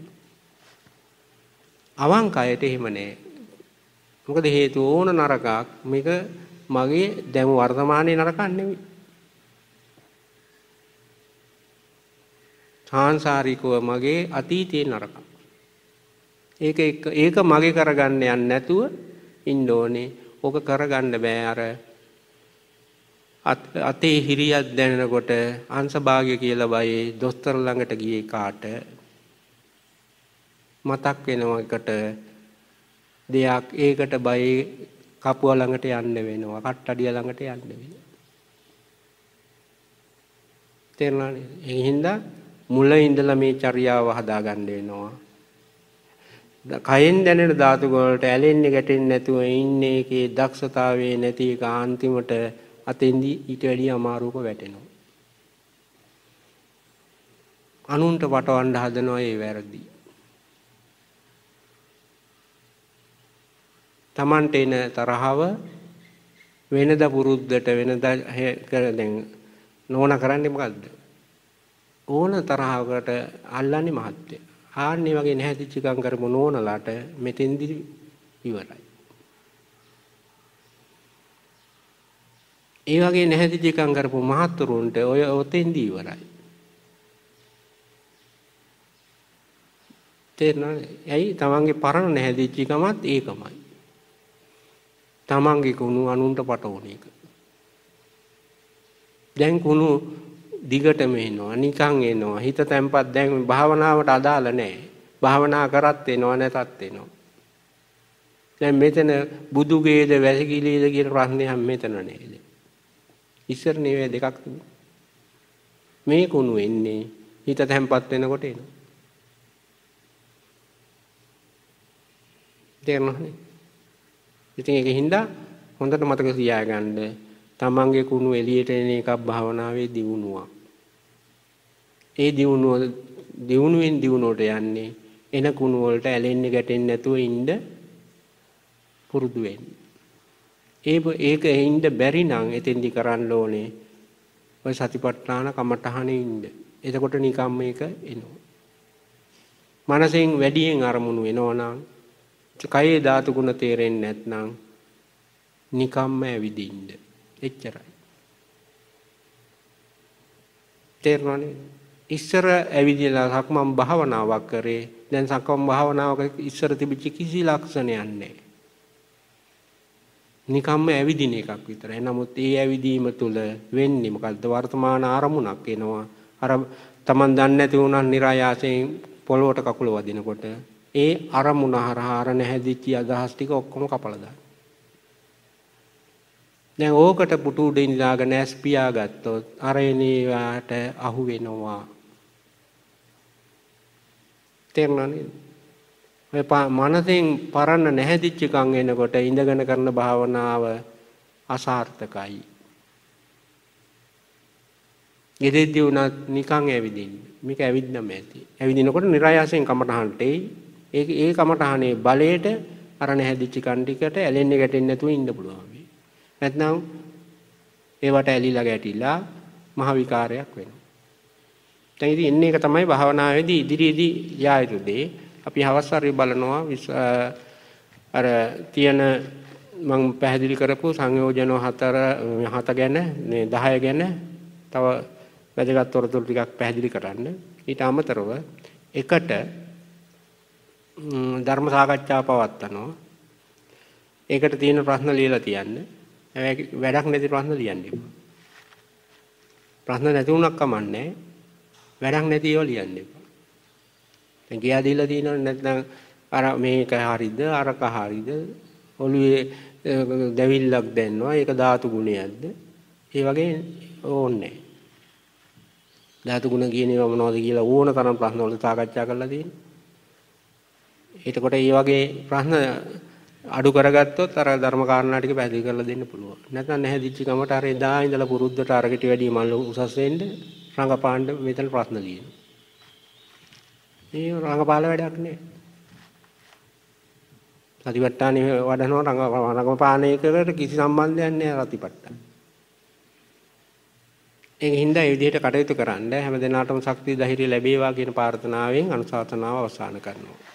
අවංකයට එහෙම නෑ. මොකද හේතුව ඕන නරකක් මේක මගේ දැම වර්තමානයේ නරකක් නෙවෙයි. සාංශාරිකව මගේ අතීතයේ නරකක්. ඒක ඒක මගේ කරගන්න යන්නේ නැතුව ඉන්න ඕනේ. ඕක කරගන්න බෑ අර අතේ හිරියක් දැනෙනකොට අංශභාගය කියලා බයේ දොස්තර ළඟට ගියේ කාට මතක් වෙනවකට දෙයක් ඒකට බයේ කපුව ළඟට යන්න වෙනවා කට්ටඩිය ළඟට යන්න වෙනවා තේරුණානේ ඒ හින්දා මුල ඉඳලා මේ චර්යාව හදාගන්න වෙනවා කයෙන් දැනෙන ධාතු වලට ඇලෙන්නේ ගැටෙන්නේ නැතුව ඉන්නේ ඒකේ දක්ෂතාවයේ නැති එක අන්තිමට අතෙන්දී ඊට වැඩිය අමාරුවක වැටෙනවා. අනුන්ට වටවන්න හදනවා ඒ වැරදි. Tamanට එන තරහව වෙනද පුරුද්දට වෙනද දැන් නෝන කරන්නේ මොකද්ද? ඕන තරහකට අල්ලන්නේ මහත්ය. ආන්නේ වගේ නැහැදිච්ච ගම් කරපු නෝනලාට මෙතෙන්දි ඉවරයි. ඒ වගේ නැහැදිලිකම් කරපු මහත්තුරුන්ට ඔය ඔතෙන්දී ඉවරයි. තේරෙනවද? ඇයි තමන්ගේ පරණ නැහැදිලිකමත් ඒකමයි. තමන්ගේ කුණු අනුන්ට පටවන එක. දැන් කුණු දිගටම එනවා නිකන් එනවා හිත තැම්පත් දැන් භාවනාවට අදාළ නැහැ භාවනා කරත් එනවා නැතත් එනවා දැන් මෙතන බුදු ගේද වැසිකිලිද කියන ප්‍රශ්නයක් මෙතන නේද ඉස්සර නෙවෙයි දෙකක් තිබුණා. මේ කුණු එන්නේ හිත තැම්පත් වෙනකොට එනවා. තේරෙනවනේ. ඉතින් ඒක හින්දා හොඳට මතක තියාගන්න තමන්ගේ කුණු එළියට එන එකක් භාවනාවේ දියුණුවක්. ඒ දියුණුව දියුණුවෙන් දියුණුවට යන්නේ එන කුණු වලට ඇලෙන්නේ ගැටෙන්නේ නැතුව ඉන්න පුරුදු වෙන්න. ඒ ඒක එහින්ද බැරි නම් එතෙන්දි කරන්න ඕනේ. ඔය සතිපට්ඨාන කමඨහනේ ඉන්න. එතකොට නිකම්ම ඒක එනවා. මනසෙන් වැඩියෙන් අරමුණු එනවනම් කයේ ධාතු ගුණ තේරෙන්නේ නැත්නම් නිකම්ම ඇවිදින්න. එච්චරයි. තේරුණානේ? ඉස්සර ඇවිදලා සක්මන් භාවනාවක් කරේ. දැන් සක්මන් භාවනාවක ඉස්සර තිබිච්ච කිසි ලක්ෂණයක් නැහැ. නිකම්ම ඇවිදින එකක් විතරයි. නමුත් ඒ ඇවිදීම තුළ වෙන්නේ මොකද්ද? වර්තමාන අරමුණක් එනවා. අර Taman දන්නේ නැති වුණා નિરાයාසයෙන් පොළොවට කකුල වදිනකොට ඒ අරමුණ හරහා අර නැහැදිච්ච අදහස් ටික ඔක්කොම කපලා දානවා. දැන් ඕකට පුටු උඩින් දාගෙන ඇස් පියාගත්තොත් අර එනේවාට අහු වෙනවා. තේරුණා නේද? මේ මනසෙන් පරන්න නැහැදිච්ච එකන් එනකොට ඉඳගෙන කරන භාවනාව අසාර්ථකයි. ගෙදෙද්දි වුණත් නිකන් ඇවිදින්න. මේක ඇවිද්දම ඇති. ඇවිදිනකොට નિરાයාසයෙන් කමටහනට ඒ ඒ කමටහනේ බලයට අර නැහැදිච්ච කන් ටිකට ඇලෙන්නේ ගැටෙන්නේ නැතුව ඉන්න පුළුවන් මේ. නැත්නම් ඒවට ඇලිලා ගැටිලා මහ විකාරයක් වෙනවා. දැන් ඉතින් එන්නේ එක තමයි භාවනාවේදී ඉදිරියේදී යා යුතු දේ. අපි හවස් හරිය බලනවා අර තියෙන මම පැහැදිලි කරපු සංයෝජන හතර හත ගැන මේ 10 ගැන තව වැදගත් තොරතුරු ටිකක් පැහැදිලි කරන්න. ඊට අමතරව එකට ධර්ම සාකච්ඡා පවත්වනවා. ඒකට තියෙන ප්‍රශ්න ලියලා තියන්න. වැඩක් නැති ප්‍රශ්න ලියන්න එපා. ප්‍රශ්න නැති වුණක් කමන්නේ. වැඩක් නැති ඒවා ලියන්න එපා. දැන් ගියා දීලා තියෙනවනේ නැත්නම් අර මේක හරිද අරක හරිද ඔළුවේ දැවිල්ලක් දැන්නවා ඒක ධාතු ගුණයක්ද ඒ වගේ ඕන්නේ ධාතු ගුණ කියන ඒවා මොනවද කියලා ඕන තරම් ප්‍රශ්න වලට සාකච්ඡා කරලා තියෙනවා එතකොට මේ වගේ ප්‍රශ්න අඩු කරගත්තොත් අර ධර්ම කාරණා ටික පැහැදිලි කරලා දෙන්න පුළුවන් නැත්නම් නැහැදිච්ච කමට අර එදා ඉඳලා පුරුද්දට අරකට වැඩිය මල් උසස් වෙන්න රංගපාණ්ඩ මෙතන ප්‍රශ්න කියනවා මේ රංගපාල වැඩක් නෑ. සතිපට්ඨාන වඩනවා රංග රංගපානයකට කිසි සම්බන්ධයක් නෑ රතිපට්ඨාන. ඒක හින්දා ඒ විදිහට කටයුතු කරන්න හැම දිනාටම ශක්තිය ධෛර්යය ලැබේවා කියන ප්‍රාර්ථනාවෙන් අනුශාසනාව අවසන් කරනවා.